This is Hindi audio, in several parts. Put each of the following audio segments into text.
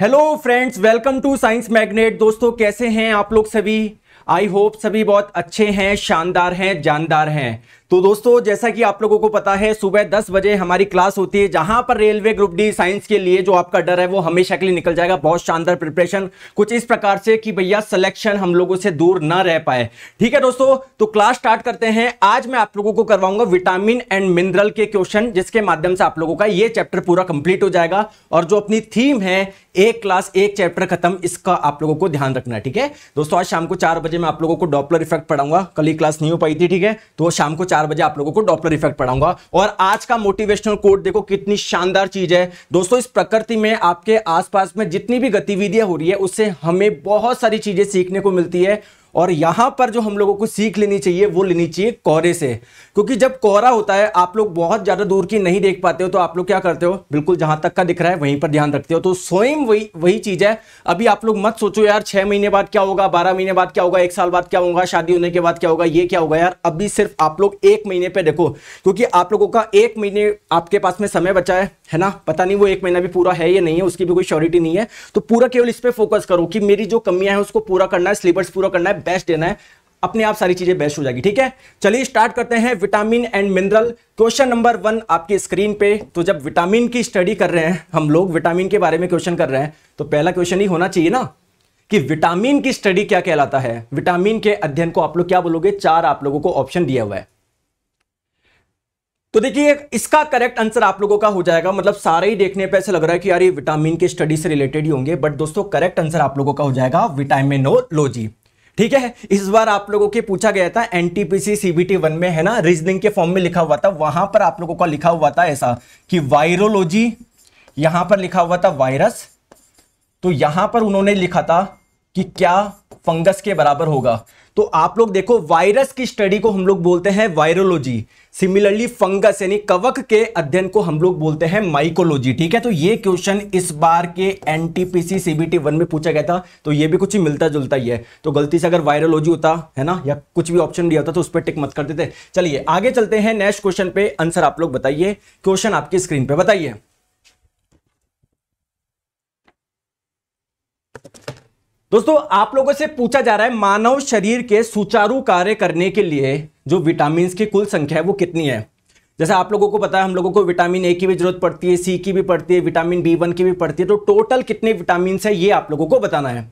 Hello friends welcome to Science Magnet दोस्तों कैसे हैं आप लोग सभी आई होप सभी बहुत अच्छे हैं शानदार हैं जानदार हैं तो दोस्तों जैसा कि आप लोगों को पता है सुबह 10 बजे हमारी क्लास होती है जहां पर रेलवे ग्रुप डी साइंस के लिए जो आपका डर है वो हमेशा के लिए निकल जाएगा बहुत शानदार प्रिपरेशन कुछ इस प्रकार से कि भैया सिलेक्शन हम लोगों से दूर ना रह पाए ठीक है दोस्तों तो क्लास स्टार्ट करते हैं आज मैं आप लोगों को करवाऊंगा विटामिन एंड मिनरल के क्वेश्चन जिसके माध्यम से आप लोगों का ये चैप्टर पूरा कंप्लीट हो जाएगा और जो अपनी थीम है एक क्लास एक चैप्टर खत्म इसका आप लोगों को ध्यान रखना है ठीक है दोस्तों आज शाम को चार बजे मैं आप लोगों को डॉपलर इफेक्ट पढ़ाऊंगा कल ही क्लास नहीं हो पाई थी ठीक है तो शाम को चार बजे आप लोगों को डॉपलर इफेक्ट पढ़ाऊंगा और आज का मोटिवेशनल कोड देखो कितनी शानदार चीज है दोस्तों इस प्रकृति में आपके आसपास में जितनी भी गतिविधियां हो रही है उससे हमें बहुत सारी चीजें सीखने को मिलती है और यहाँ पर जो हम लोगों को सीख लेनी चाहिए वो लेनी चाहिए कोहरे से क्योंकि जब कोहरा होता है आप लोग बहुत ज़्यादा दूर की नहीं देख पाते हो तो आप लोग क्या करते हो बिल्कुल जहाँ तक का दिख रहा है वहीं पर ध्यान रखते हो तो स्वयं वही वही चीज़ है अभी आप लोग मत सोचो यार छः महीने बाद क्या होगा बारह महीने बाद क्या होगा एक साल बाद क्या होगा शादी होने के बाद क्या होगा ये क्या होगा यार अभी सिर्फ आप लोग एक महीने पर देखो क्योंकि आप लोगों का एक महीने आपके पास में समय बचा है है ना पता नहीं वो एक महीना भी पूरा है या नहीं है उसकी भी कोई श्योरिटी नहीं है तो पूरा केवल इस पर फोकस करो कि मेरी जो कमियां हैं उसको पूरा करना है सिलेबस पूरा करना है बेस्ट देना है अपने आप सारी चीजें बेस्ट हो जाएगी ठीक है चलिए स्टार्ट करते हैं vitamin and mineral question number one आपकी स्क्रीन पे तो जब विटामिन की स्टडी कर रहे हैं हम लोग विटामिन के बारे में क्वेश्चन कर रहे हैं तो पहला क्वेश्चन ही होना चाहिए ना कि विटामिन की स्टडी क्या कहलाता है विटामिन के अध्ययन को आप लोग क्या बोलोगे चार आप लोगों को ऑप्शन दिया हुआ है तो देखिए इसका करेक्ट आंसर आप लोगों का हो जाएगा मतलब सारे ही देखने पे ऐसा लग रहा है कि यार ये विटामिन के स्टडी से रिलेटेड ही होंगे बट दोस्तों करेक्ट आंसर आप लोगों का हो जाएगा विटामिनोलॉजी ठीक है इस बार आप लोगों के पूछा गया था एनटीपीसी सीबीटी वन में है ना रीजनिंग के फॉर्म में लिखा हुआ था वहां पर आप लोगों का लिखा हुआ था ऐसा कि वायरोलॉजी यहां पर लिखा हुआ था वायरस तो यहां पर उन्होंने लिखा था कि क्या फंगस के बराबर होगा तो आप लोग देखो वायरस की स्टडी को हम लोग बोलते हैं वायरोलॉजी सिमिलरली फंगस यानी कवक के अध्ययन को हम लोग बोलते हैं माइकोलॉजी ठीक है तो ये क्वेश्चन इस बार के एनटीपीसी सीबीटी वन में पूछा गया था तो ये भी कुछ मिलता जुलता ही है तो गलती से अगर वायरोलॉजी होता है ना या कुछ भी ऑप्शन दिया होता तो उस पर टिक मत कर देते चलिए आगे चलते हैं नेक्स्ट क्वेश्चन पे आंसर आप लोग बताइए क्वेश्चन आपकी स्क्रीन पर बताइए दोस्तों आप लोगों से पूछा जा रहा है मानव शरीर के सुचारू कार्य करने के लिए जो विटामिन की कुल संख्या है वो कितनी है जैसे आप लोगों को पता है हम लोगों को विटामिन ए की भी जरूरत पड़ती है सी की भी पड़ती है विटामिन बी वन की भी पड़ती है तो टोटल कितने विटामिन है ये आप लोगों को बताना है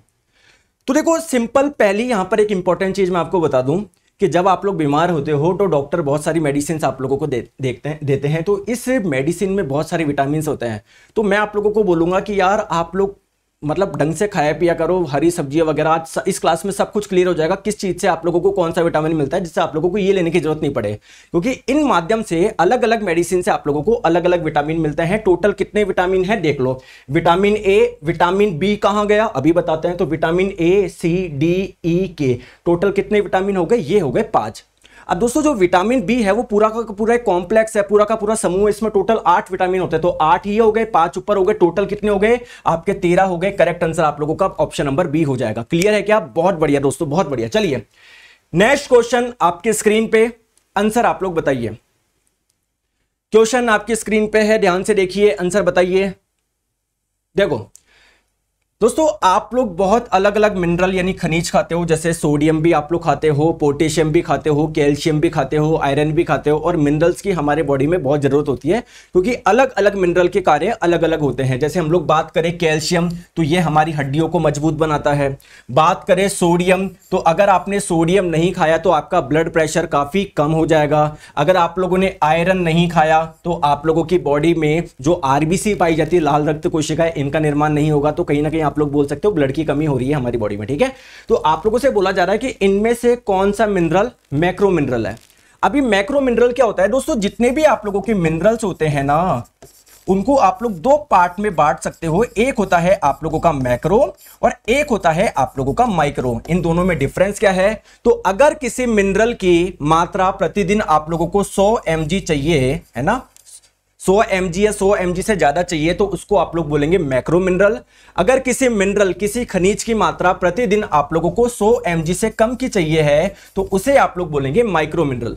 तो देखो सिंपल पहली यहां पर एक इंपॉर्टेंट चीज़ मैं आपको बता दूं कि जब आप लोग बीमार होते हो तो डॉक्टर बहुत सारी मेडिसिन आप लोगों को दे, देखते हैं देते हैं तो इस मेडिसिन में बहुत सारे विटामिन होते हैं तो मैं आप लोगों को बोलूंगा कि यार आप लोग मतलब ढंग से खाया पिया करो हरी सब्जियां वगैरह आज इस क्लास में सब कुछ क्लियर हो जाएगा किस चीज़ से आप लोगों को कौन सा विटामिन मिलता है जिससे आप लोगों को ये लेने की जरूरत नहीं पड़े क्योंकि इन माध्यम से अलग अलग मेडिसिन से आप लोगों को अलग अलग विटामिन मिलते हैं टोटल कितने विटामिन है देख लो विटामिन ए विटामिन बी कहाँ गया अभी बताते हैं तो vitamin A C D E के टोटल कितने विटामिन हो गए ये हो गए पाँच अब दोस्तों जो विटामिन बी है वो पूरा का पूरा एक कॉम्प्लेक्स है पूरा का पूरा समूह इसमें टोटल आठ विटामिन होते हैं तो आठ ही हो गए पांच ऊपर हो गए टोटल कितने हो गए आपके तेरह हो गए करेक्ट आंसर आप लोगों का ऑप्शन नंबर बी हो जाएगा क्लियर है क्या बहुत बढ़िया दोस्तों बहुत बढ़िया चलिए नेक्स्ट क्वेश्चन आपके स्क्रीन पे आंसर आप लोग बताइए क्वेश्चन आपकी स्क्रीन पे है ध्यान से देखिए आंसर बताइए देखो दोस्तों आप लोग बहुत अलग अलग मिनरल यानी खनिज खाते हो जैसे सोडियम भी आप लोग खाते हो पोटेशियम भी खाते हो कैल्शियम भी खाते हो आयरन भी खाते हो और मिनरल्स की हमारे बॉडी में बहुत ज़रूरत होती है क्योंकि अलग अलग मिनरल के कार्य अलग अलग होते हैं जैसे हम लोग बात करें कैल्शियम तो ये हमारी हड्डियों को मजबूत बनाता है बात करें सोडियम तो अगर आपने सोडियम नहीं खाया तो आपका ब्लड प्रेशर काफ़ी कम हो जाएगा अगर आप लोगों ने आयरन नहीं खाया तो आप लोगों की बॉडी में जो आरबीसी पाई जाती है लाल रक्त कोशिकाएं इनका निर्माण नहीं होगा तो कहीं ना कहीं आप लोग बोल सकते हो ब्लड की कमी हो रही है हमारी बॉडी में ठीक है तो आप लोगों से बोला जा रहा है कि इनमें से कौन सा मिनरल मैक्रो मिनरल है अभी मैक्रो मिनरल क्या होता है दोस्तों जितने भी आप लोगों के मिनरल्स होते हैं ना उनको आप लोग दो पार्ट में बांट सकते हो एक होता है आप लोगों का मैक्रो और एक होता है आप लोगों का माइक्रो इन दोनों में डिफरेंस क्या है तो अगर किसी मिनरल की मात्रा प्रतिदिन आप लोगों को 100 एम चाहिए है ना सो एम जी या 100 एम से ज़्यादा चाहिए तो उसको आप लोग बोलेंगे मैक्रो मिनरल अगर किसी मिनरल किसी खनिज की मात्रा प्रतिदिन आप लोगों को सो एम से कम की चाहिए है तो उसे आप लोग बोलेंगे माइक्रो मिनरल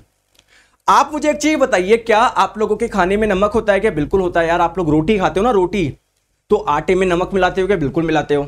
आप मुझे एक चीज़ बताइए क्या आप लोगों के खाने में नमक होता है क्या बिल्कुल होता है यार आप लोग रोटी खाते हो ना रोटी तो आटे में नमक मिलाते हो क्या बिल्कुल मिलाते हो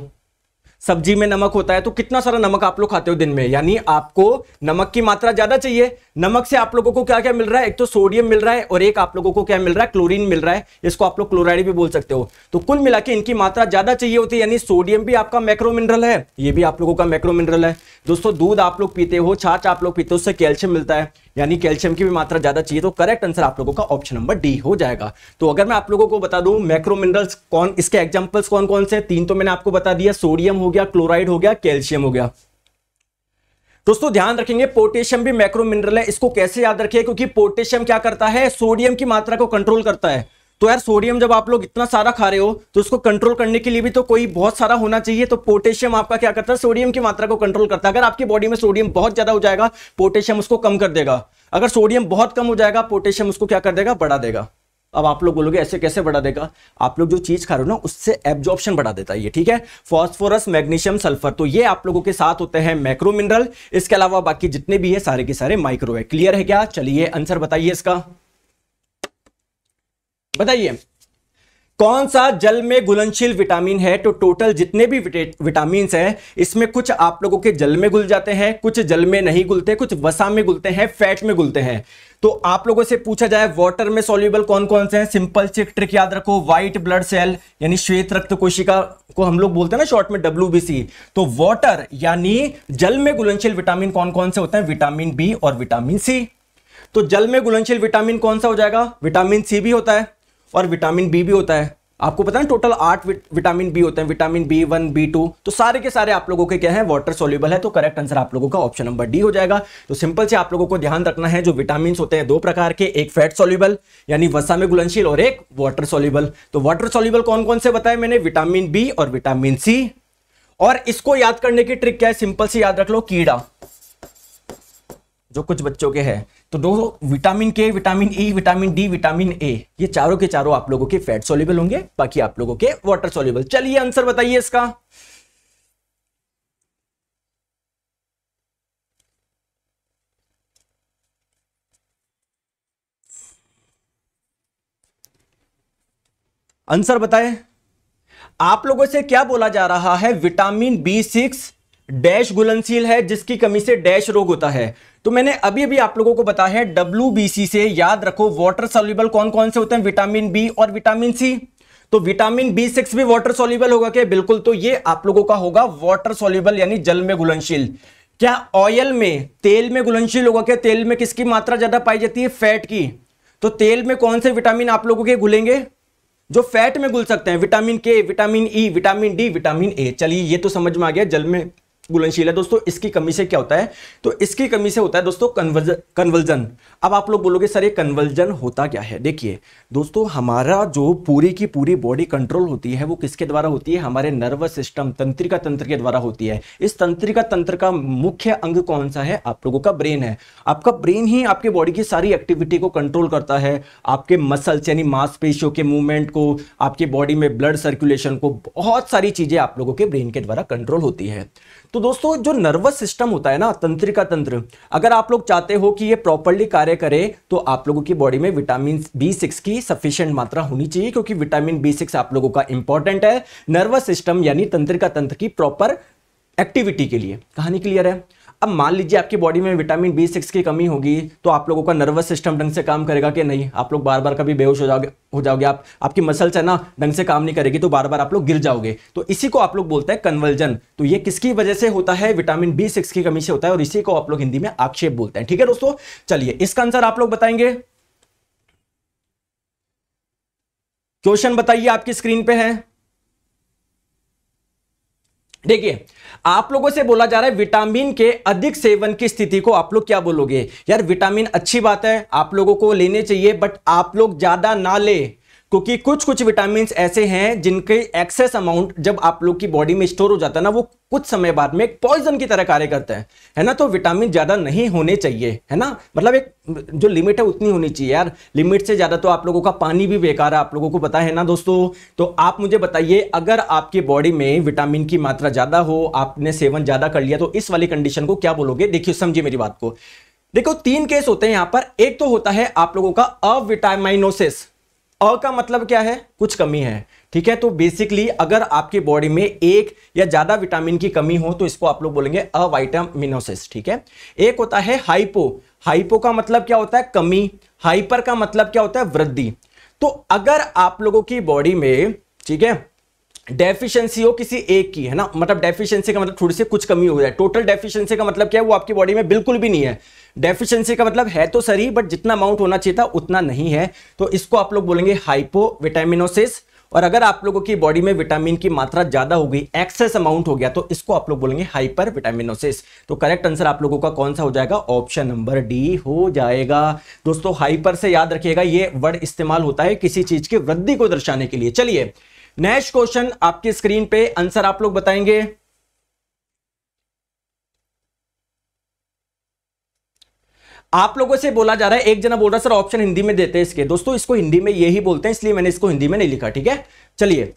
सब्जी में नमक होता है तो कितना सारा नमक आप लोग खाते हो दिन में यानी आपको नमक की मात्रा ज्यादा चाहिए नमक से आप लोगों को क्या क्या मिल रहा है एक तो सोडियम मिल रहा है और एक आप लोगों को क्या मिल रहा है क्लोरीन मिल रहा है इसको आप लोग क्लोराइड भी बोल सकते हो तो कुल मिला इनकी मात्रा ज्यादा चाहिए होती है यानी सोडियम भी आपका मैक्रोमिनरल है ये भी आप लोगों का मैक्रो मिनरल है दोस्तों दूध आप लोग पीते हो छाछ आप लोग पीते हो उससे कैल्शियम मिलता है यानी कैल्शियम की भी मात्रा ज्यादा चाहिए तो करेक्ट आंसर आप लोगों का ऑप्शन नंबर डी हो जाएगा तो अगर मैं आप लोगों को बता दूं मैक्रो मिनरल्स कौन इसके एग्जांपल्स कौन कौन से तीन तो मैंने आपको बता दिया सोडियम हो गया क्लोराइड हो गया कैल्शियम हो गया दोस्तों ध्यान रखेंगे पोटेशियम भी मैक्रो मिनरल है इसको कैसे याद रखिए क्योंकि पोटेशियम क्या करता है सोडियम की मात्रा को कंट्रोल करता है तो यार सोडियम जब आप लोग इतना सारा खा रहे हो तो उसको कंट्रोल करने के लिए भी तो कोई बहुत सारा होना चाहिए तो पोटेशियम आपका क्या करता है सोडियम की मात्रा को कंट्रोल करता है अगर आपकी बॉडी में सोडियम बहुत ज्यादा हो जाएगा पोटेशियम उसको कम कर देगा अगर सोडियम बहुत कम हो जाएगा पोटेशियम उसको क्या कर देगा बढ़ा देगा अब आप लोग बोलोगे ऐसे कैसे बढ़ा देगा आप लोग जो चीज खा रहे हो ना उससे एब्जॉर्प्शन बढ़ा देता है ये ठीक है फॉस्फोरस मैग्नीशियम सल्फर तो ये आप लोगों के साथ होते हैं मैक्रो मिनरल इसके अलावा बाकी जितने भी है सारे के सारे माइक्रो है क्लियर है क्या चलिए आंसर बताइए इसका बताइए कौन सा जल में घुलनशील विटामिन है तो टोटल जितने भी विटामिन हैं इसमें कुछ आप लोगों के जल में घुल जाते हैं कुछ जल में नहीं घुलते कुछ वसा में घुलते हैं फैट में घुलते हैं तो आप लोगों से पूछा जाए वाटर में सॉल्यूबल कौन कौन से हैं सिंपल चेक ट्रिक याद रखो व्हाइट ब्लड सेल यानी श्वेत रक्त कोशिका को हम लोग बोलते हैं ना शॉर्ट में डब्ल्यू तो वॉटर यानी जल में घुलनशील विटामिन कौन कौन से होते हैं विटामिन बी और विटामिन सी तो जल में घुलनशील विटामिन कौन सा हो जाएगा विटामिन सी भी होता है और विटामिन बी भी होता है आपको पता है टोटल आठ विटामिन बी होते हैं vitamin B one B two तो सारे के सारे आप लोगों के क्या है वाटर सोल्यूबल है तो करेक्ट आंसर आप लोगों का ऑप्शन नंबर डी हो जाएगा तो सिंपल से आप लोगों को ध्यान रखना है जो विटामिन होते हैं दो प्रकार के एक फैट सोल्यूबल यानी वसा में घुलनशील और एक वाटर सोल्यूबल तो वाटर सोल्यूबल कौन कौन से बताए मैंने विटामिन बी और विटामिन सी और इसको याद करने की ट्रिक क्या है सिंपल से याद रख लो कीड़ा जो कुछ बच्चों के है तो दो vitamin K vitamin E e, vitamin D vitamin A ये चारों के चारों आप लोगों के फैट सोल्यूबल होंगे बाकी आप लोगों के वाटर सोल्यूबल चलिए आंसर बताइए इसका आंसर बताएं आप लोगों से क्या बोला जा रहा है विटामिन बी सिक्स डैश गुलनशील है जिसकी कमी से डैश रोग होता है तो मैंने अभी अभी आप लोगों को बताया है डब्ल्यू से याद रखो वाटर सोल्यूबल कौन कौन से होते हैं विटामिन बी और विटामिन सी तो विटामिन बी सिक्स भी वाटर सोल्यूबल होगा क्या बिल्कुल तो ये आप लोगों का होगा वाटर सोल्यूबल यानी जल में घुलनशील क्या ऑयल में तेल में घुलनशील होगा क्या तेल में किसकी मात्रा ज्यादा पाई जाती है फैट की तो तेल में कौन से विटामिन आप लोगों के घुलेंगे जो फैट में घुल सकते हैं vitamin K vitamin E e, vitamin D vitamin A चलिए ये तो समझ में आ गया जल में घुलनशील है दोस्तों इसकी कमी से क्या होता है तो इसकी कमी से होता है दोस्तों कन्वर्जन कन्वर्जन अब आप लोग बोलोगे सर ये कन्वर्जन होता क्या है देखिए दोस्तों हमारा जो पूरी की पूरी बॉडी कंट्रोल होती है वो किसके द्वारा होती है हमारे नर्वस सिस्टम तंत्रिका तंत्र के द्वारा होती है इस तंत्रिका तंत्र का मुख्य अंग कौन सा है आप लोगों का ब्रेन है आपका ब्रेन ही आपके बॉडी की सारी एक्टिविटी को कंट्रोल करता है आपके मसल्स यानी मांसपेशियों के मूवमेंट को आपके बॉडी में ब्लड सर्कुलेशन को बहुत सारी चीजें आप लोगों के ब्रेन के द्वारा कंट्रोल होती है तो दोस्तों जो नर्वस सिस्टम होता है ना तंत्रिका तंत्र अगर आप लोग चाहते हो कि ये प्रॉपरली कार्य करे तो आप लोगों की बॉडी में विटामिन बी सिक्स की सफिशियंट मात्रा होनी चाहिए क्योंकि विटामिन बी सिक्स आप लोगों का इंपॉर्टेंट है नर्वस सिस्टम यानी तंत्रिका तंत्र की प्रॉपर एक्टिविटी के लिए कहानी क्लियर है अब मान लीजिए आपकी बॉडी में विटामिन बी सिक्स की कमी होगी तो आप लोगों का नर्वस सिस्टम ढंग से काम करेगा कि नहीं आप लोग बार बार कभी बेहोश हो जाओगे हो जाओगे आप आपकी मसल्स है ना ढंग से काम नहीं करेगी तो बार बार आप लोग गिर जाओगे तो इसी को आप लोग बोलते हैं कन्वर्जन तो ये किसकी वजह से होता है विटामिन बी सिक्स की कमी से होता है और इसी को आप लोग हिंदी में आक्षेप बोलते हैं ठीक है दोस्तों चलिए इसका आंसर आप लोग बताएंगे क्वेश्चन बताइए आपकी स्क्रीन पे है देखिए आप लोगों से बोला जा रहा है विटामिन के अधिक सेवन की स्थिति को आप लोग क्या बोलोगे यार विटामिन अच्छी बात है आप लोगों को लेने चाहिए बट आप लोग ज्यादा ना ले क्योंकि कुछ कुछ विटामिन ऐसे हैं जिनके एक्सेस अमाउंट जब आप लोग की बॉडी में स्टोर हो जाता है ना वो कुछ समय बाद में एक पॉइजन की तरह कार्य करते हैं है ना तो विटामिन ज़्यादा नहीं होने चाहिए है ना मतलब एक जो लिमिट है उतनी होनी चाहिए यार लिमिट से ज़्यादा तो आप लोगों का पानी भी बेकार है आप लोगों को पता है ना दोस्तों तो आप मुझे बताइए अगर आपकी बॉडी में विटामिन की मात्रा ज़्यादा हो आपने सेवन ज़्यादा कर लिया तो इस वाली कंडीशन को क्या बोलोगे देखिए समझिए मेरी बात को देखो तीन केस होते हैं यहां पर एक तो होता है आप लोगों का अविटामाइनोसिस अ का मतलब क्या है कुछ कमी है ठीक है तो बेसिकली अगर आपकी बॉडी में एक या ज्यादा विटामिन की कमी हो तो इसको आप लोग बोलेंगे अवाइटामिनोसिस ठीक है एक होता है हाइपो हाइपो का मतलब क्या होता है कमी हाइपर का मतलब क्या होता है वृद्धि तो अगर आप लोगों की बॉडी में ठीक है डेफिशिएंसी हो किसी एक की है ना मतलब डेफिशिएंसी का मतलब थोड़ी सी कुछ कमी हो जाए टोटल डेफिशिएंसी का मतलब क्या है वो आपकी बॉडी में बिल्कुल भी नहीं है डेफिशिएंसी का मतलब है तो सही बट जितना अमाउंट होना चाहिए था उतना नहीं है तो इसको आप लोग बोलेंगे हाइपो विटामिनोसिस और अगर आप लोगों की बॉडी में विटामिन की मात्रा ज्यादा हो गई एक्सेस अमाउंट हो गया तो इसको आप लोग बोलेंगे हाइपर विटामिनोसिस तो करेक्ट आंसर आप लोगों का कौन सा हो जाएगा ऑप्शन नंबर डी हो जाएगा दोस्तों हाइपर से याद रखिएगा ये वर्ड इस्तेमाल होता है किसी चीज की वृद्धि को दर्शाने के लिए चलिए नेक्स्ट क्वेश्चन आपकी स्क्रीन पे आंसर आप लोग बताएंगे आप लोगों से बोला जा रहा है एक जना बोल रहा सर ऑप्शन हिंदी में देते हैं इसके दोस्तों इसको हिंदी में यही बोलते हैं इसलिए मैंने इसको हिंदी में नहीं लिखा ठीक है चलिए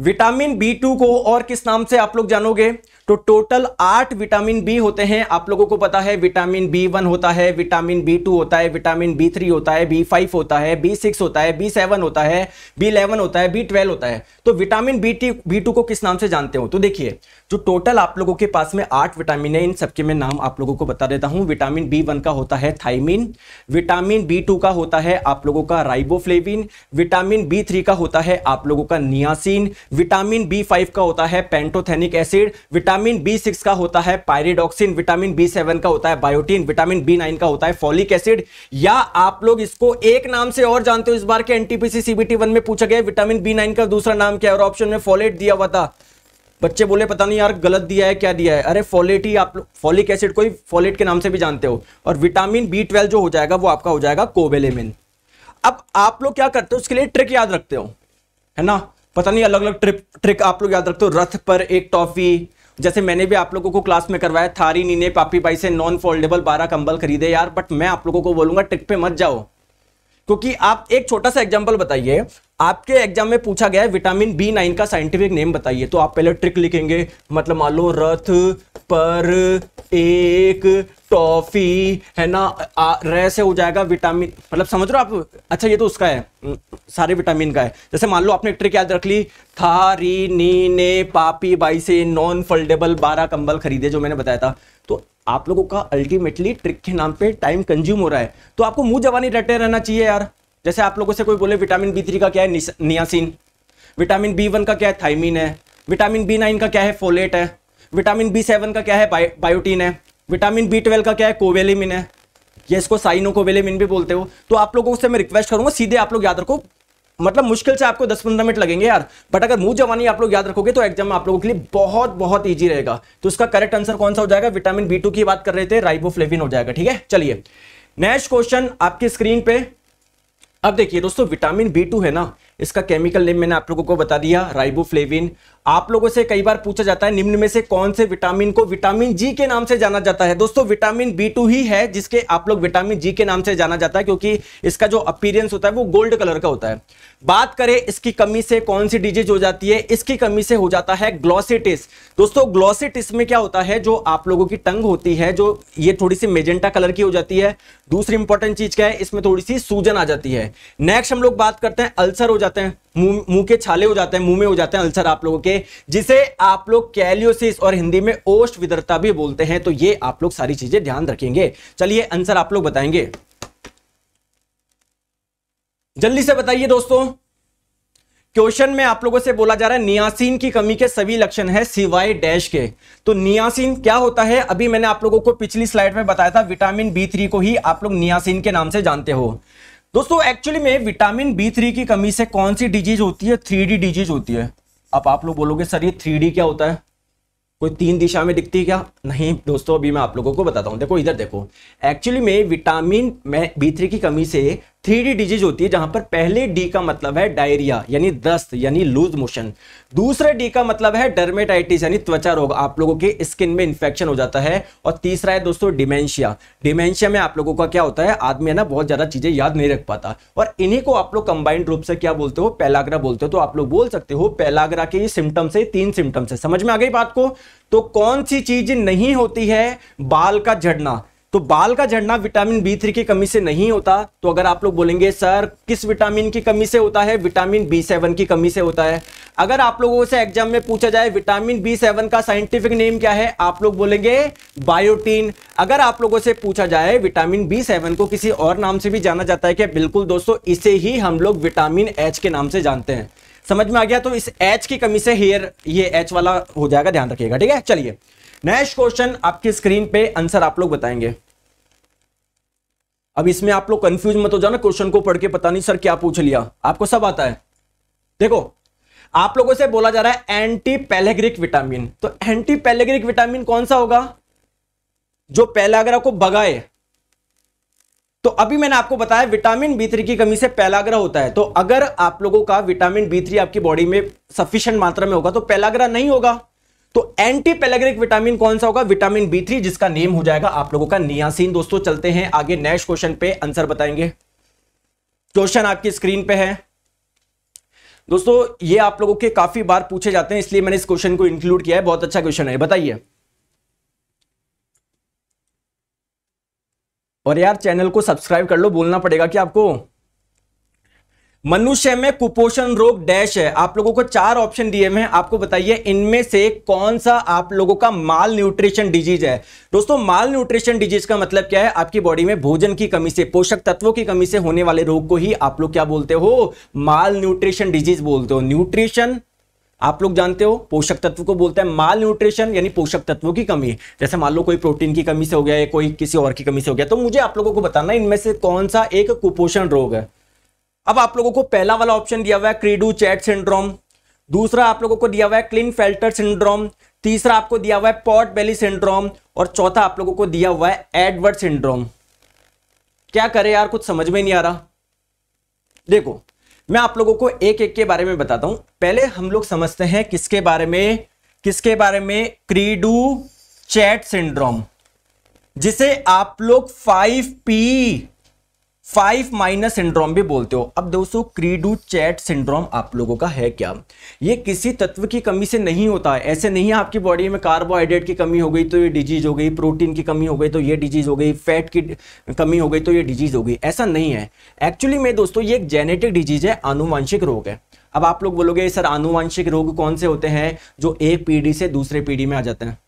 विटामिन बी टू को और किस नाम से आप लोग जानोगे तो टोटल आठ विटामिन बी होते हैं आप लोगों को पता है विटामिन बी वन होता है विटामिन बी टू होता है विटामिन बी थ्री होता है बी फाइव होता है बी सिक्स होता है बी सेवन होता है बी इलेवन होता है बी ट्वेल्व होता है तो vitamin B T B two को किस नाम से जानते हो तो देखिए जो टोटल आप लोगों के पास में आठ विटामिन है इन सबके मैं नाम आप लोगों को बता देता हूँ विटामिन बी वन का होता है थाइमिन विटामिन बी टू का होता है आप लोगों का राइबोफ्लेविन विटामिन बी थ्री का होता है आप लोगों का नियासिन विटामिन बी फाइव का होता है pantothenic acid vitamin B six का होता है पायरेडॉक्सिन विटामिन बी सेवन का होता है बायोटीन विटामिन बी नाइन का होता है फॉलिक एसिड या आप लोग इसको एक नाम से और जानते हो इस बार के एनटीपीसी सीबीटी वन में पूछा गया विटामिन बी नाइन का दूसरा नाम क्या है और ऑप्शन में फॉलेट दिया हुआ था बच्चे बोले पता नहीं यार गलत दिया है क्या दिया है अरे फॉलेट ही आप फॉलिक एसिड को ही फॉलेट के नाम से भी जानते हो और विटामिन बी ट्वेल्व जो हो जाएगा वो आपका हो जाएगा कोवेलेमिन अब आप लोग क्या करते हो उसके लिए ट्रिक याद रखते हो है ना पता नहीं अलग अलग ट्रिक ट्रिक आप लोग याद रखते हो रथ पर एक टॉफी जैसे मैंने भी आप लोगों को क्लास में करवाया थारी नीने पापी भाई से नॉन फोल्डेबल बारह कंबल खरीदे यार बट मैं आप लोगों को बोलूंगा ट्रिक पे मत जाओ क्योंकि आप एक छोटा सा एग्जाम्पल बताइए आपके एग्जाम में पूछा गया है विटामिन बी नाइन का साइंटिफिक नेम बताइए तो आप पहले ट्रिक लिखेंगे मतलब मान लो रथ पर एक टॉफी है ना रह से हो जाएगा विटामिन मतलब समझ रहे हो आप अच्छा ये तो उसका है सारे विटामिन का है जैसे मान लो आपने एक ट्रिक याद रख ली था री नी ने पापी बाई से नॉन फोल्डेबल बारह कंबल खरीदे जो मैंने बताया था तो आप लोगों का अल्टीमेटली ट्रिक के नाम पे टाइम कंज्यूम हो रहा है तो आपको मुंह जवानी रटे रहना चाहिए यार जैसे आप लोगों से कोई बोले विटामिन बी थ्री का क्या है नियासिन विटामिन बी वन का क्या है थाइमिन है विटामिन बी नाइन का क्या है फोलेट है विटामिन बी सेवन का क्या है बायोटीन है विटामिन बी ट्वेल्व का क्या है कोवेलिमिन है ये इसको साइनो कोवेलिमिन भी बोलते हो तो आप लोगों से मैं रिक्वेस्ट करूंगा सीधे आप लोग याद रखो मतलब मुश्किल से आपको 10-15 मिनट लगेंगे यार बट अगर मुंह जवानी आप लोग याद रखोगे तो एग्जाम में आप लोगों के लिए बहुत बहुत ईजी रहेगा तो उसका करेक्ट आंसर कौन सा हो जाएगा विटामिन बी की बात कर रहे थे राइबोफ्लेविन हो जाएगा ठीक है चलिए नेक्स्ट क्वेश्चन आपकी स्क्रीन पे अब देखिए दोस्तों विटामिन बी टू है ना इसका केमिकल नेम मैंने आप लोगों को बता दिया राइबोफ्लेविन आप लोगों से कई बार पूछा जाता है निम्न में से कौन से विटामिन को विटामिन जी के नाम से जाना जाता है दोस्तों विटामिन बी टू ही है जिसके आप लोग विटामिन जी के नाम से जाना जाता है क्योंकि इसका जो अपीरियंस होता है वो गोल्ड कलर का होता है बात करें इसकी कमी से कौन सी डिजीज हो जाती है इसकी कमी से हो जाता है ग्लॉसिटिस दोस्तों ग्लॉसिटिस में क्या होता है जो आप लोगों की टंग होती है जो ये थोड़ी सी मेजेंटा कलर की हो जाती है दूसरी इंपॉर्टेंट चीज क्या है इसमें थोड़ी सी सूजन आ जाती है नेक्स्ट हम लोग बात करते हैं अल्सर हो जाते हैं मुंह के छाले हो जाते हैं मुंह में हो जाते हैं अल्सर आप लोगों के जिसे आप लोग कैलियोसिस और हिंदी में ओष्ट विदरता भी बोलते हैं तो ये आप लोग सारी चीजें ध्यान रखेंगे चलिए आंसर आप लोग बताएंगे जल्दी से बताइए दोस्तों क्वेश्चन में आप लोगों से बोला जा रहा है नियासीन की कमी के सभी लक्षण है सिवाय डैश के तो नियासीन क्या होता है अभी मैंने आप लोगों को पिछली स्लाइड में बताया था विटामिन बी थ्री को ही आप लोग नियासीन के नाम से जानते हो दोस्तों एक्चुअली में विटामिन बी थ्री की कमी से कौन सी डिजीज होती है थ्री डी डिजीज होती है अब आप लोग बोलोगे सर ये थ्री डी क्या होता है कोई तीन दिशा में दिखती है क्या नहीं दोस्तों अभी मैं आप लोगों को बताता हूँ देखो इधर देखो एक्चुअली में विटामिन में बी थ्री की कमी से थ्री डी डिजीज होती है जहां पर पहले डी का मतलब है डायरिया यानी दस्त यानी लूज मोशन दूसरे डी का मतलब है डर्मेटाइटिस यानी त्वचा रोग आप लोगों के स्किन में इंफेक्शन हो जाता है और तीसरा है दोस्तों डिमेंशिया डिमेंशिया में आप लोगों का क्या होता है आदमी है ना बहुत ज्यादा चीजें याद नहीं रख पाता और इन्हीं को आप लोग कंबाइंड रूप से क्या बोलते हो पैलाग्रा बोलते हो तो आप लोग बोल सकते हो पैलाग्रा के ये सिम्टम्स है तीन सिम्टम्स है समझ में आ गई बात को तो कौन सी चीज नहीं होती है बाल का झड़ना तो बाल का झड़ना विटामिन बी थ्री की कमी से नहीं होता तो अगर आप लोग बोलेंगे सर किस विटामिन की कमी से होता है विटामिन बी सेवन की कमी से होता है अगर आप लोगों से एग्जाम में पूछा जाए विटामिन बी सेवन का साइंटिफिक नेम क्या है आप लोग बोलेंगे बायोटीन अगर आप लोगों से पूछा जाए विटामिन बी सेवन को किसी और नाम से भी जाना जाता है क्या बिल्कुल दोस्तों इसे ही हम लोग विटामिन एच के नाम से जानते हैं समझ में आ गया तो इस एच की कमी से हेयर ये एच वाला हो जाएगा ध्यान रखिएगा ठीक है चलिए नेक्स्ट क्वेश्चन आपकी स्क्रीन पे आंसर आप लोग बताएंगे अब इसमें आप लोग कंफ्यूज मत हो ना क्वेश्चन को पढ़ के पता नहीं सर क्या पूछ लिया आपको सब आता है देखो आप लोगों से बोला जा रहा है एंटी पैलेग्रिक विटामिन तो एंटी पैलेग्रिक विटामिन कौन सा होगा जो पैलाग्रह को बगाए तो अभी मैंने आपको बताया विटामिन बी थ्री की कमी से पैलाग्रह होता है तो अगर आप लोगों का विटामिन बी थ्री आपकी बॉडी में सफिशियंट मात्रा में होगा तो पैलाग्रह नहीं होगा तो एंटी पेलेग्रिक विटामिन कौन सा होगा विटामिन बी थ्री जिसका नेम हो जाएगा आप लोगों का नियासीन दोस्तों चलते हैं आगे नेक्स्ट क्वेश्चन पे आंसर बताएंगे क्वेश्चन आपकी स्क्रीन पे है दोस्तों ये आप लोगों के काफी बार पूछे जाते हैं इसलिए मैंने इस क्वेश्चन को इंक्लूड किया है बहुत अच्छा क्वेश्चन है बताइए और यार चैनल को सब्सक्राइब कर लो बोलना पड़ेगा कि आपको मनुष्य में कुपोषण रोग डैश है आप लोगों को चार ऑप्शन दिए हुए हैं आपको बताइए इनमें से कौन सा आप लोगों का माल न्यूट्रिशन डिजीज है दोस्तों माल न्यूट्रिशन डिजीज का मतलब क्या है आपकी बॉडी में भोजन की कमी से पोषक तत्वों की कमी से होने वाले रोग को ही आप लोग क्या बोलते हो माल न्यूट्रिशन डिजीज बोलते हो न्यूट्रिशन आप लोग जानते हो पोषक तत्व को बोलते हैं माल न्यूट्रिशन यानी पोषक तत्वों की कमी जैसे मान लो कोई प्रोटीन की कमी से हो गया या कोई किसी और की कमी से हो गया तो मुझे आप लोगों को बताना इनमें से कौन सा एक कुपोषण रोग है अब आप लोगों को पहला वाला ऑप्शन दिया हुआ है क्रीडू चैट सिंड्रोम दूसरा आप लोगों को दिया हुआ है क्लिन फेल्टर सिंड्रोम तीसरा आपको दिया हुआ है पॉट बेली सिंड्रोम और चौथा आप लोगों को दिया हुआ है एडवर्ड सिंड्रोम क्या करें यार कुछ समझ में नहीं आ रहा देखो मैं आप लोगों को एक एक के बारे में बताता हूं पहले हम लोग समझते हैं किसके बारे में किसके बारे में क्रीडू चैट सिंड्रोम जिसे आप लोग five P five minus syndrome भी बोलते हो अब दोस्तों क्रीडू चैट सिंड्रोम आप लोगों का है क्या ये किसी तत्व की कमी से नहीं होता है ऐसे नहीं है आपकी बॉडी में कार्बोहाइड्रेट की कमी हो गई तो ये डिजीज हो गई प्रोटीन की कमी हो गई तो ये डिजीज हो गई फैट की कमी हो गई तो ये डिजीज हो गई ऐसा नहीं है एक्चुअली में दोस्तों ये एक जेनेटिक डिजीज है आनुवंशिक रोग है अब आप लोग बोलोगे सर आनुवंशिक रोग कौन से होते हैं जो एक पीढ़ी से दूसरे पीढ़ी में आ जाते हैं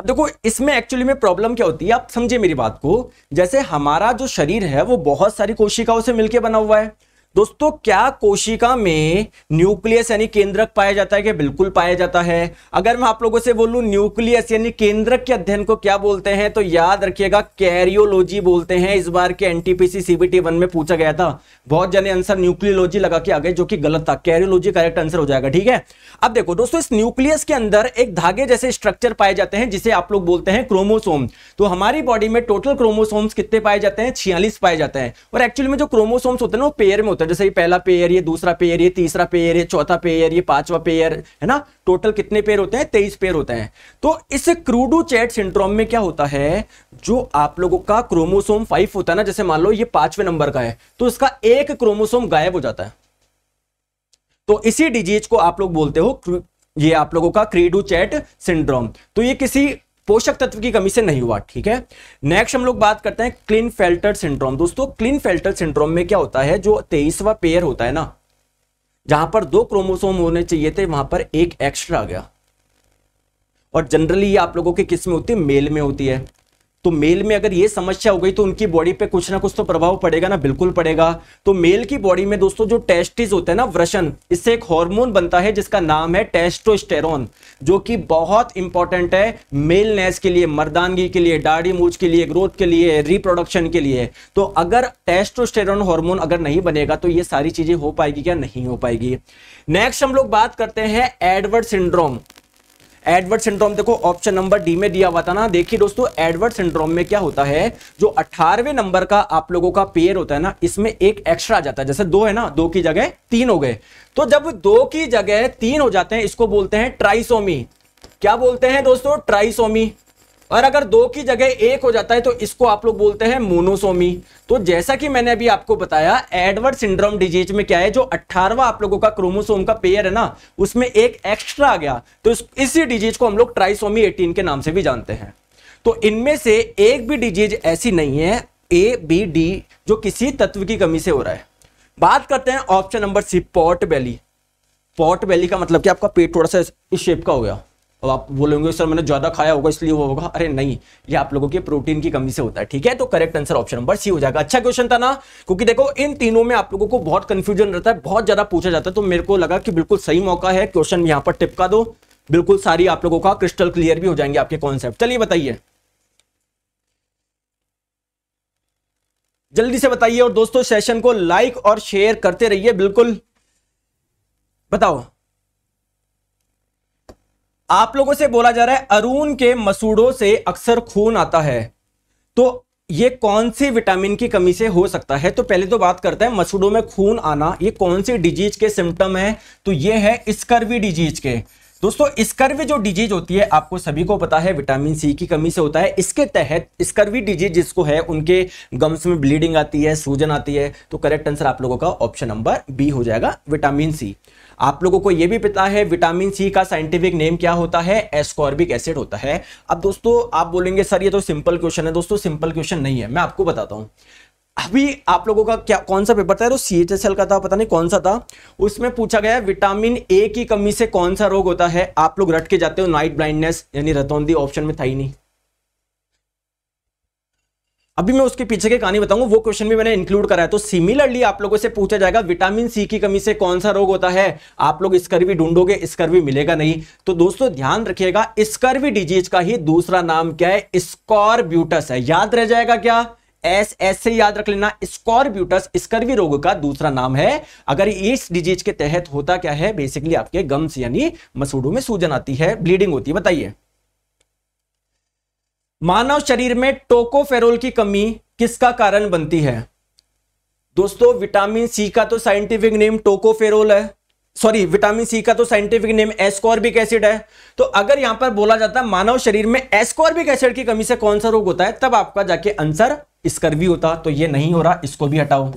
अब देखो इसमें एक्चुअली में प्रॉब्लम क्या होती है आप समझे मेरी बात को जैसे हमारा जो शरीर है वो बहुत सारी कोशिकाओं से मिलकर बना हुआ है दोस्तों क्या कोशिका में न्यूक्लियस यानी केंद्रक पाया जाता है क्या बिल्कुल पाया जाता है अगर मैं आप लोगों से बोलूं न्यूक्लियस यानी केंद्रक के अध्ययन को क्या बोलते हैं तो याद रखिएगा कैरियोलॉजी बोलते हैं इस बार के एनटीपीसी सीबीटी वन में पूछा गया था बहुत जने आंसर न्यूक्लियोलॉजी लगा के आ गए जो कि गलत था कैरियोलॉजी करेक्ट आंसर हो जाएगा ठीक है अब देखो दोस्तों इस न्यूक्लियस के अंदर एक धागे जैसे स्ट्रक्चर पाए जाते हैं जिसे आप लोग बोलते हैं क्रोमोसोम तो हमारी बॉडी में टोटल क्रोमोसोम्स कितने पाए जाते हैं छियालीस पाए जाते हैं और एक्चुअली में जो क्रोमोसोम्स होते हैं वो पेयर में होते हैं तो जैसे ये पहला पेयर ये दूसरा पेयर ये तीसरा पेयर ये चौथा पेयर ये पांचवा पेयर है ना टोटल कितने पेयर होते हैं तेईस पेयर होते हैं तो इस क्रूडू चैट सिंड्रोम में क्या होता है जो आप लोगों का क्रोमोसोम फाइव होता है ना जैसे मान लो ये पांचवे नंबर का है तो इसका एक क्रोमोसोम गायब हो जाता है तो इसी डिजीज को आप लोग बोलते हो ये आप लोगों का क्रीडू चैट सिंड्रोम तो ये किसी पोषक तत्व की कमी से नहीं हुआ ठीक है नेक्स्ट हम लोग बात करते हैं क्लीन फेल्टर सिंड्रोम दोस्तों क्लीन फेल्टर सिंड्रोम में क्या होता है जो तेईसवा पेयर होता है ना जहां पर दो क्रोमोसोम होने चाहिए थे वहां पर एक एक्स्ट्रा आ गया और जनरली ये आप लोगों के किस में होती है मेल में होती है तो मेल में अगर ये समस्या हो गई तो उनकी बॉडी पे कुछ ना कुछ तो प्रभाव पड़ेगा ना बिल्कुल पड़ेगा तो मेल की बॉडी में दोस्तों जो टेस्टिस होता है ना व्रशन इससे एक हार्मोन बनता है जिसका नाम है टेस्टोस्टेरोन जो कि बहुत इंपॉर्टेंट है मेलनेस के लिए मर्दानगी के लिए डाढ़ी मूछ के लिए ग्रोथ के लिए रिप्रोडक्शन के लिए तो अगर टेस्टोस्टेरोन हॉर्मोन अगर नहीं बनेगा तो ये सारी चीजें हो पाएगी क्या नहीं हो पाएगी नेक्स्ट हम लोग बात करते हैं एडवर्ड सिंड्रोम एडवर्ड सिंड्रोम देखो ऑप्शन नंबर डी में दिया हुआ था ना देखिए दोस्तों एडवर्ड सिंड्रोम में क्या होता है जो अठारहवें नंबर का आप लोगों का पेयर होता है ना इसमें एक एक्स्ट्रा आ जाता है जैसे दो है ना दो की जगह तीन हो गए तो जब दो की जगह तीन हो जाते हैं इसको बोलते हैं ट्राइसोमी क्या बोलते हैं दोस्तों ट्राइसोमी और अगर दो की जगह एक हो जाता है तो इसको आप लोग बोलते हैं मोनोसोमी तो जैसा कि मैंने अभी आपको बताया एडवर्ड सिंड्रोम डिजीज में क्या है जो अट्ठारवा आप लोगों का क्रोमोसोम का पेयर है ना उसमें एक एक्स्ट्रा आ गया तो इस, इसी डिजीज को हम लोग ट्राइसोमी एटीन के नाम से भी जानते हैं तो इनमें से एक भी डिजीज ऐसी नहीं है ए बी डी जो किसी तत्व की कमी से हो रहा है बात करते हैं option number C pot belly pot belly का मतलब कि आपका पेट थोड़ा सा इस शेप का हो गया अब आप बोलेंगे सर मैंने ज़्यादा खाया होगा इसलिए वो होगा अरे नहीं ये आप लोगों के प्रोटीन की कमी से होता है ठीक है तो correct answer option number C हो जाएगा अच्छा क्वेश्चन था ना क्योंकि देखो इन तीनों में आप लोगों को बहुत कंफ्यूजन रहता है बहुत ज़्यादा पूछा जाता है तो मेरे को लगा कि बिल्कुल सही मौका है क्वेश्चन यहाँ पर टिपका दो बिल्कुल सारी आप लोगों का क्रिस्टल क्लियर भी हो जाएंगे आपके कॉन्सेप्ट चलिए बताइए जल्दी से बताइए और दोस्तों सेशन को लाइक और शेयर करते रहिए बिल्कुल बताओ आप लोगों से बोला जा रहा है अरुण के मसूड़ों से अक्सर खून आता है तो ये कौन सी विटामिन की कमी से हो सकता है तो पहले तो बात करते हैं मसूड़ों में खून आना ये कौन सी डिजीज के सिम्टम है तो ये है स्कर्वी डिजीज के दोस्तों स्कर्वी जो डिजीज होती है आपको सभी को पता है विटामिन सी की कमी से होता है इसके तहत स्कर्वी डिजीज जिसको है उनके गम्स में ब्लीडिंग आती है सूजन आती है तो करेक्ट आंसर आप लोगों का ऑप्शन नंबर बी हो जाएगा विटामिन सी आप लोगों को यह भी पता है विटामिन सी का साइंटिफिक नेम क्या होता है एस्कॉर्बिक एसिड होता है अब दोस्तों आप बोलेंगे सर ये तो सिंपल क्वेश्चन है दोस्तों सिंपल क्वेश्चन नहीं है मैं आपको बताता हूं अभी आप लोगों का क्या कौन सा पेपर था तो सी एच एस एल का था पता नहीं कौन सा था उसमें पूछा गया विटामिन ए की कमी से कौन सा रोग होता है आप लोग रट के जाते हो नाइट ब्लाइंडनेस यानी रतौंदी ऑप्शन में था ही नहीं अभी मैं उसके पीछे की कहानी बताऊंगा वो क्वेश्चन भी मैंने इंक्लूड करा है तो सिमिलरली आप लोगों से पूछा जाएगा विटामिन सी की कमी से कौन सा रोग होता है आप लोग स्कर्वी ढूंढोगे स्कर्वी मिलेगा नहीं तो दोस्तों ध्यान रखिएगा स्कर्वी डिजीज का ही दूसरा नाम क्या है स्कॉर्ब्यूटस है याद रह जाएगा क्या एस एस से याद रख लेना स्कॉर्ब्यूटस स्कर्वी रोग का दूसरा नाम है अगर इस डिजीज के तहत होता क्या है बेसिकली आपके गम्स यानी मसूड़ों में सूजन आती है ब्लीडिंग होती है बताइए मानव शरीर में टोकोफेरोल की कमी किसका कारण बनती है दोस्तों विटामिन सी का तो साइंटिफिक नेम टोकोफेरोल है सॉरी विटामिन सी का तो साइंटिफिक नेम एस्कॉर्बिक एसिड है तो अगर यहां पर बोला जाता है मानव शरीर में एस्कॉर्बिक एसिड की कमी से कौन सा रोग होता है तब आपका जाके आंसर स्कर्वी होता तो ये नहीं हो रहा इसको भी हटाओ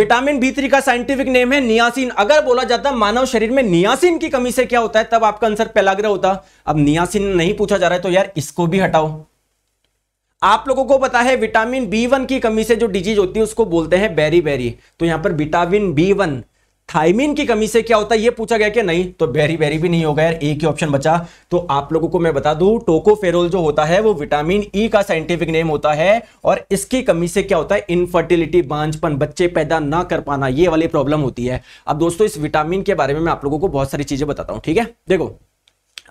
विटामिन बी थ्री का साइंटिफिक नेम है नियासिन अगर बोला जाता मानव शरीर में नियासिन की कमी से क्या होता है तब आपका आंसर पेलाग्रह होता अब नियासिन नहीं पूछा जा रहा है तो यार इसको भी हटाओ आप लोगों को पता है विटामिन बी वन की कमी से जो डिजीज होती है उसको बोलते हैं बेरी बेरी तो यहां पर विटामिन बी वन थाइमिन की कमी से क्या होता है ये पूछा गया कि नहीं तो बेरी बेरी भी नहीं होगा यार एक ही ऑप्शन बचा तो आप लोगों को मैं बता दूं टोकोफेरोल जो होता है वो विटामिन ई e का साइंटिफिक नेम होता है और इसकी कमी से क्या होता है इनफर्टिलिटी बांझपन बच्चे पैदा ना कर पाना ये वाली प्रॉब्लम होती है अब दोस्तों इस विटामिन के बारे में मैं आप लोगों को बहुत सारी चीजें बताता हूँ ठीक है देखो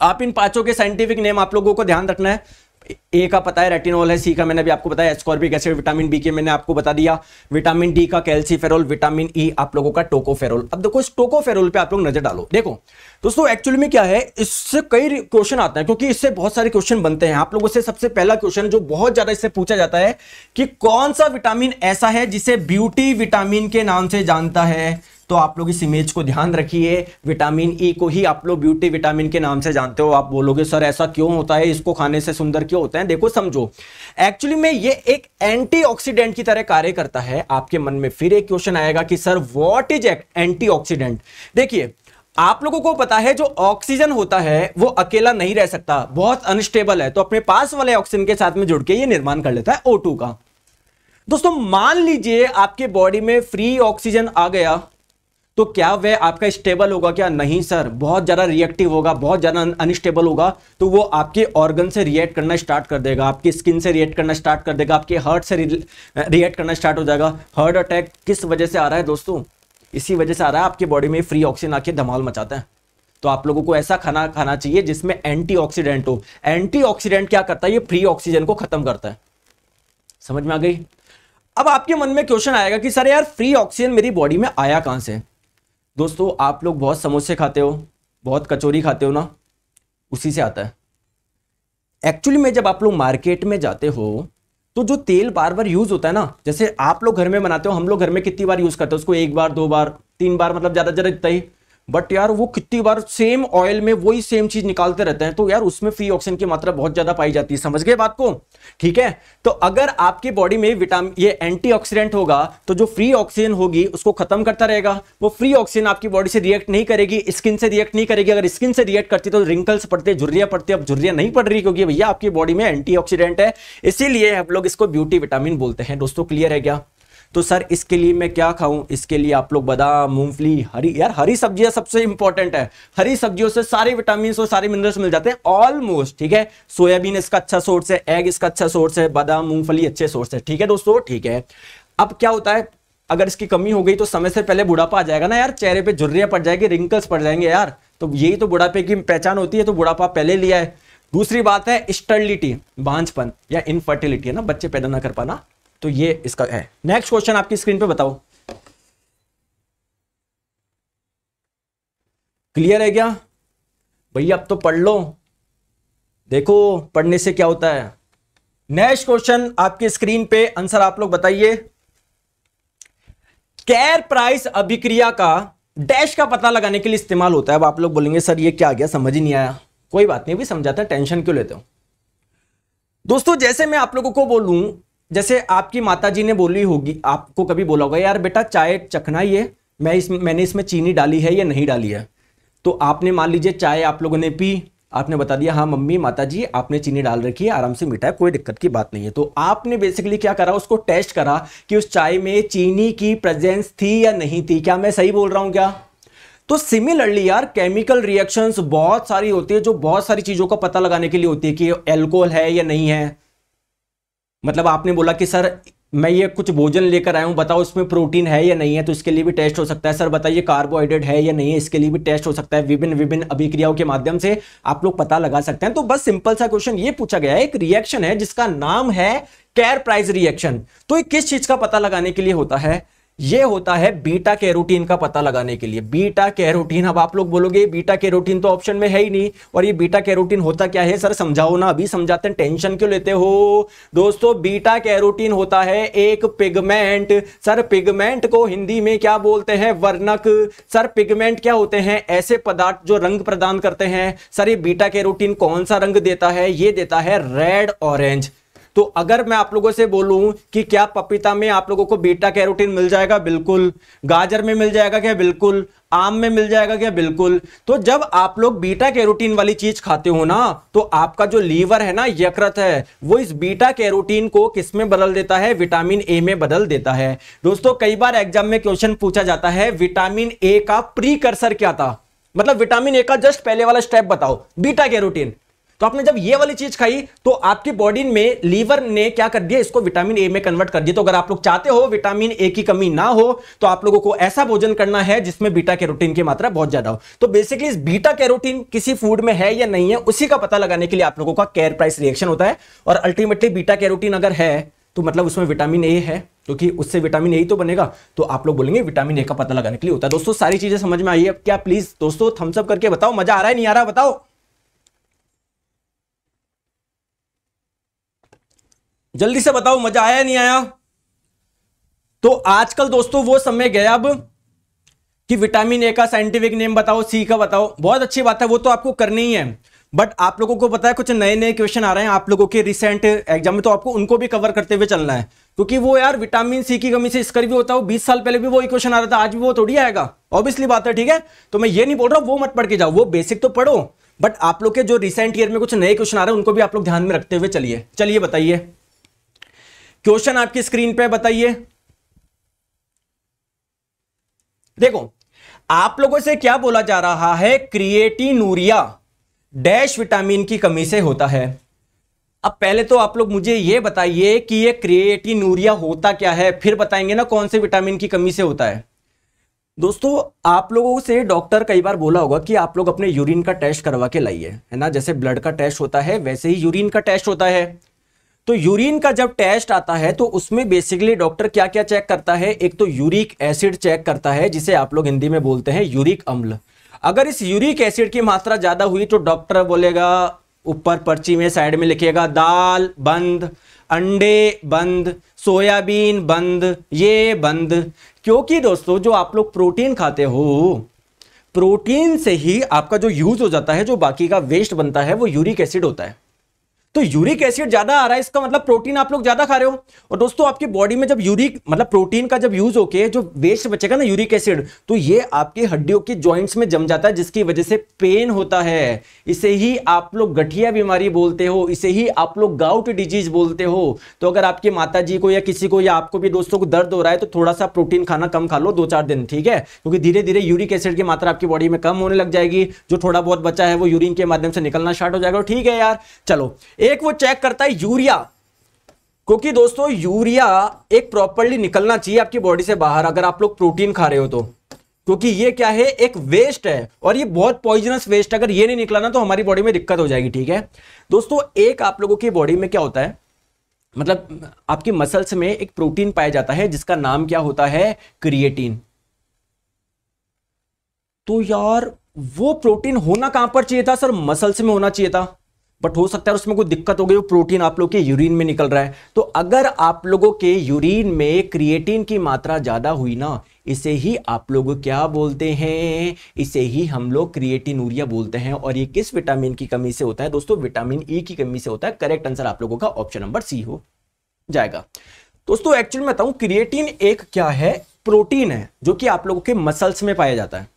आप इन पांचों के साइंटिफिक नेम आप लोगों को ध्यान रखना है ए का पता है रेटिनॉल है सी का मैंने अभी आपको बताया एस्कॉर्बिक एसिड विटामिन बी के मैंने आपको बता दिया विटामिन डी का कैल्सीफेरोल विटामिन ई e, आप लोगों का टोकोफेरोल अब देखो इस टोकोफेरोल पे आप लोग नजर डालो देखो दोस्तों एक्चुअली में क्या है इससे कई क्वेश्चन आते हैं क्योंकि इससे बहुत सारे क्वेश्चन बनते हैं आप लोगों से सबसे पहला क्वेश्चन जो बहुत ज्यादा इससे पूछा जाता है कि कौन सा विटामिन ऐसा है जिसे ब्यूटी विटामिन के नाम से जानता है तो आप लोग इस इमेज को ध्यान रखिए विटामिन ई e को ही आप लोग ब्यूटी विटामिन के नाम से जानते हो आप बोलोगे सर ऐसा क्यों होता है इसको खाने से सुंदर क्यों होता है देखो समझो एक्चुअली में ये एक एंटी की तरह कार्य करता है आपके मन में फिर एक क्वेश्चन आएगा कि सर वॉट इज एंटी देखिए आप लोगों को पता है जो ऑक्सीजन होता है वो अकेला नहीं रह सकता बहुत अनस्टेबल है तो अपने पास वाले ऑक्सीजन के साथ में जुड़ के ये निर्माण कर लेता है O2 का दोस्तों मान लीजिए आपके बॉडी में फ्री ऑक्सीजन आ गया तो क्या वह आपका स्टेबल होगा क्या नहीं सर बहुत ज़्यादा रिएक्टिव होगा बहुत ज़्यादा अनस्टेबल होगा तो वो आपके ऑर्गन से रिएक्ट करना स्टार्ट कर देगा आपकी स्किन से रिएक्ट करना स्टार्ट कर देगा आपके हार्ट से रिएक्ट करना स्टार्ट हो जाएगा हार्ट अटैक किस वजह से आ रहा है दोस्तों इसी वजह से आ रहा है आपकी बॉडी में फ्री ऑक्सीजन आके धमाल मचाता है तो आप लोगों को ऐसा खाना खाना चाहिए जिसमें एंटीऑक्सीडेंट हो एंटीऑक्सीडेंट क्या करता है ये फ्री ऑक्सीजन को खत्म करता है समझ में आ गई अब आपके मन में क्वेश्चन आएगा कि सर यार फ्री ऑक्सीजन मेरी बॉडी में आया कहां से दोस्तों आप लोग बहुत समोसे खाते हो बहुत कचौरी खाते हो ना उसी से आता है एक्चुअली में जब आप लोग मार्केट में जाते हो तो जो तेल बार बार यूज़ होता है ना जैसे आप लोग घर में बनाते हो हम लोग घर में कितनी बार यूज़ करते हो उसको एक बार दो बार तीन बार मतलब ज़्यादा ज़्यादा इतना ही बट यार वो कितनी बार सेम ऑयल में वही सेम चीज निकालते रहते हैं तो यार उसमें फ्री ऑक्सीजन की मात्रा बहुत ज्यादा पाई जाती है समझ गए बात को ठीक है तो अगर आपकी बॉडी में विटामिन ये एंटीऑक्सीडेंट होगा तो जो फ्री ऑक्सीजन होगी उसको खत्म करता रहेगा वो फ्री ऑक्सीजन आपकी बॉडी से रिएक्ट नहीं करेगी स्किन से रिएक्ट नहीं करेगी अगर स्किन से रिएक्ट करती तो रिंकल्स पड़ते झुर्रियां पड़ती अब झुर्रियां नहीं पड़ रही क्योंकि भैया आपकी बॉडी में एंटी है इसीलिए हम लोग इसको ब्यूटी विटामिन बोलते हैं दोस्तों क्लियर है क्या तो सर इसके लिए मैं क्या खाऊं इसके लिए आप लोग बादाम मूंगफली हरी यार हरी सब्जियां सबसे इंपॉर्टेंट है हरी सब्जियों से सारे विटामिन और सारे मिनरल्स मिल जाते हैं ऑलमोस्ट ठीक है सोयाबीन इसका अच्छा सोर्स है एग इसका अच्छा सोर्स है बादाम मूंगफली अच्छे सोर्स है ठीक है दोस्तों ठीक है अब क्या होता है अगर इसकी कमी हो गई तो समय से पहले बुढ़ापा आ जाएगा ना यार चेहरे पे झुर्रिया पड़ जाएगी रिंकल्स पड़ जाएंगे यार तो यही तो बुढ़ापे की पहचान होती है तो बुढ़ापा पहले लिया है दूसरी बात है स्टर्लिटी बांझपन या इनफर्टिलिटी है ना बच्चे पैदा ना कर पाना तो ये इसका है नेक्स्ट क्वेश्चन आपकी स्क्रीन पे बताओ क्लियर है क्या भैया अब तो पढ़ लो देखो पढ़ने से क्या होता है नेक्स्ट क्वेश्चन आपकी स्क्रीन पे आंसर आप लोग बताइए कैर प्राइस अभिक्रिया का डैश का पता लगाने के लिए इस्तेमाल होता है अब आप लोग बोलेंगे सर ये क्या आ गया समझ ही नहीं आया कोई बात नहीं अभी समझाता टेंशन क्यों लेते हो दोस्तों जैसे मैं आप लोगों को बोलूं जैसे आपकी माता जी ने बोली होगी आपको कभी बोला होगा यार बेटा चाय चखना ही है मैं इस मैंने इसमें चीनी डाली है या नहीं डाली है तो आपने मान लीजिए चाय आप लोगों ने पी आपने बता दिया हाँ मम्मी माता जी आपने चीनी डाल रखी है आराम से मीठा है कोई दिक्कत की बात नहीं है तो आपने बेसिकली क्या करा उसको टेस्ट करा कि उस चाय में चीनी की प्रेजेंस थी या नहीं थी क्या मैं सही बोल रहा हूँ क्या तो सिमिलरली यार केमिकल रिएक्शंस बहुत सारी होती है जो बहुत सारी चीज़ों का पता लगाने के लिए होती है कि एल्कोहल है या नहीं है मतलब आपने बोला कि सर मैं ये कुछ भोजन लेकर आया हूँ बताओ उसमें प्रोटीन है या नहीं है तो इसके लिए भी टेस्ट हो सकता है सर बताइए कार्बोहाइड्रेट है या नहीं है इसके लिए भी टेस्ट हो सकता है विभिन्न विभिन्न अभिक्रियाओं के माध्यम से आप लोग पता लगा सकते हैं तो बस सिंपल सा क्वेश्चन ये पूछा गया है एक रिएक्शन है जिसका नाम है कैर प्राइज रिएक्शन तो ये किस चीज का पता लगाने के लिए होता है ये होता है बीटा कैरोटीन का पता लगाने के लिए बीटा कैरोटीन अब आप लोग बोलोगे बीटा कैरोटीन तो ऑप्शन में है ही नहीं और ये बीटा कैरोटीन होता क्या है सर समझाओ ना अभी समझाते हैं टेंशन क्यों लेते हो दोस्तों बीटा कैरोटीन होता है एक पिगमेंट सर पिगमेंट को हिंदी में क्या बोलते हैं वर्णक सर पिगमेंट क्या होते हैं ऐसे पदार्थ जो रंग प्रदान करते हैं सर ये बीटा कैरोटीन कौन सा रंग देता है ये देता है रेड ऑरेंज तो अगर मैं आप लोगों से बोलूं कि क्या पपीता में आप लोगों को बीटा कैरोटीन मिल जाएगा बिल्कुल गाजर में मिल जाएगा क्या बिल्कुल आम में मिल जाएगा क्या बिल्कुल तो जब आप लोग बीटा कैरोटीन वाली चीज खाते हो ना तो आपका जो लीवर है ना यकृत है वो इस बीटा कैरोटीन को किस में बदल देता है विटामिन ए में बदल देता है दोस्तों कई बार एग्जाम में क्वेश्चन पूछा जाता है विटामिन ए का प्रीकर्सर क्या था मतलब विटामिन ए का जस्ट पहले वाला स्टेप बताओ बीटा कैरोटीन तो आपने जब ये वाली चीज खाई तो आपकी बॉडी में लीवर ने क्या कर दिया इसको विटामिन ए में कन्वर्ट कर दिया तो अगर आप लोग चाहते हो विटामिन ए की कमी ना हो तो आप लोगों को ऐसा भोजन करना है जिसमें बीटा कैरोटीन की मात्रा बहुत ज्यादा हो तो बेसिकली इस बीटा कैरोटीन किसी फूड में है या नहीं है उसी का पता लगाने के लिए आप लोगों का केयर प्राइस रिएक्शन होता है और अल्टीमेटली बीटा कैरोटीन अगर है तो मतलब उसमें विटामिन ए है क्योंकि तो उससे विटामिन ए तो बनेगा तो आप लोग बोलेंगे विटामिन ए का पता लगाने के लिए होता है दोस्तों सारी चीजें समझ में आई है क्या प्लीज दोस्तों थम्सअप करके बताओ मजा आ रहा है नहीं आ रहा बताओ जल्दी से बताओ मजा आया नहीं आया तो आजकल दोस्तों वो समय गया अब कि विटामिन ए का साइंटिफिक नेम बताओ सी का बताओ बहुत अच्छी बात है वो तो आपको करनी ही है बट आप लोगों को पता है कुछ नए नए क्वेश्चन आ रहे हैं आप लोगों के रिसेंट एग्जाम में तो आपको उनको भी कवर करते हुए चलना है क्योंकि वो यार विटामिन सी की कमी से इसका भी होता हो बीस साल पहले भी वो क्वेश्चन आ रहा था आज भी वो थोड़ी आएगा ऑब्वियसली बात है ठीक है तो मैं ये नहीं बोल रहा हूँ वो मत पढ़ के जाओ वो बेसिक तो पढ़ो बट आप लोग के जो रिसेंट ईयर में कुछ नए क्वेश्चन आ रहे हैं उनको भी आप लोग ध्यान में रखते हुए चलिए चलिए बताइए क्वेश्चन आपकी स्क्रीन पे बताइए देखो आप लोगों से क्या बोला जा रहा है क्रिएटिनूरिया डैश विटामिन की कमी से होता है अब पहले तो आप लोग मुझे ये बताइए कि यह क्रिएटिनूरिया होता क्या है फिर बताएंगे ना कौन से विटामिन की कमी से होता है दोस्तों आप लोगों से डॉक्टर कई बार बोला होगा कि आप लोग अपने यूरिन का टेस्ट करवा के लाइए है ना जैसे ब्लड का टेस्ट होता है वैसे ही यूरिन का टेस्ट होता है तो यूरिन का जब टेस्ट आता है तो उसमें बेसिकली डॉक्टर क्या क्या चेक करता है एक तो यूरिक एसिड चेक करता है जिसे आप लोग हिंदी में बोलते हैं यूरिक अम्ल अगर इस यूरिक एसिड की मात्रा ज़्यादा हुई तो डॉक्टर बोलेगा ऊपर पर्ची में साइड में लिखेगा दाल बंद अंडे बंद सोयाबीन बंद ये बंद क्योंकि दोस्तों जो आप लोग प्रोटीन खाते हो प्रोटीन से ही आपका जो यूज़ हो जाता है जो बाकी का वेस्ट बनता है वो यूरिक एसिड होता है तो यूरिक एसिड ज्यादा आ रहा है इसका मतलब प्रोटीन आप लोग ज्यादा खा रहे हो और दोस्तों आपकी बॉडी में जब यूरिक मतलब प्रोटीन का जब यूज होके जो वेस्ट बचेगा ना यूरिक एसिड तो ये आपके हड्डियों के ज्वाइंट्स में जम जाता है जिसकी वजह से पेन होता है इसे ही आप लोग गठिया बीमारी बोलते हो इसे ही आप लोग गाउट डिजीज बोलते हो तो अगर आपकी माता को या किसी को या आपको भी दोस्तों को दर्द हो रहा है तो थोड़ा सा प्रोटीन खाना कम खा लो दो चार दिन ठीक है क्योंकि धीरे धीरे यूरिक एसिड की मात्रा आपकी बॉडी में कम होने लग जाएगी जो थोड़ा बहुत बचा है वो यूरिन के माध्यम से निकलना स्टार्ट हो जाएगा ठीक है यार चलो एक वो चेक करता है यूरिया क्योंकि दोस्तों यूरिया एक प्रॉपरली निकलना चाहिए आपकी बॉडी से बाहर अगर आप लोग प्रोटीन खा रहे हो तो क्योंकि ये क्या है एक वेस्ट है और ये बहुत पॉइजनस वेस्ट है अगर ये नहीं निकला ना तो हमारी बॉडी में दिक्कत हो जाएगी ठीक है दोस्तों एक आप लोगों की बॉडी में क्या होता है मतलब आपकी मसल्स में एक प्रोटीन पाया जाता है जिसका नाम क्या होता है क्रिएटीन तो यार वो प्रोटीन होना कहां पर चाहिए था सर मसल्स में होना चाहिए था बट हो सकता है उसमें कोई दिक्कत हो गई वो प्रोटीन आप लोग के यूरिन में निकल रहा है तो अगर आप लोगों के यूरिन में क्रिएटिन की मात्रा ज़्यादा हुई ना इसे ही आप लोग क्या बोलते हैं इसे ही हम लोग क्रिएटिन यूरिया बोलते हैं और ये किस विटामिन की कमी से होता है दोस्तों विटामिन ई e की कमी से होता है करेक्ट आंसर आप लोगों का ऑप्शन नंबर सी हो जाएगा दोस्तों एक्चुअली मैं बताऊं क्रिएटिन एक क्या है प्रोटीन है जो कि आप लोगों के मसल्स में पाया जाता है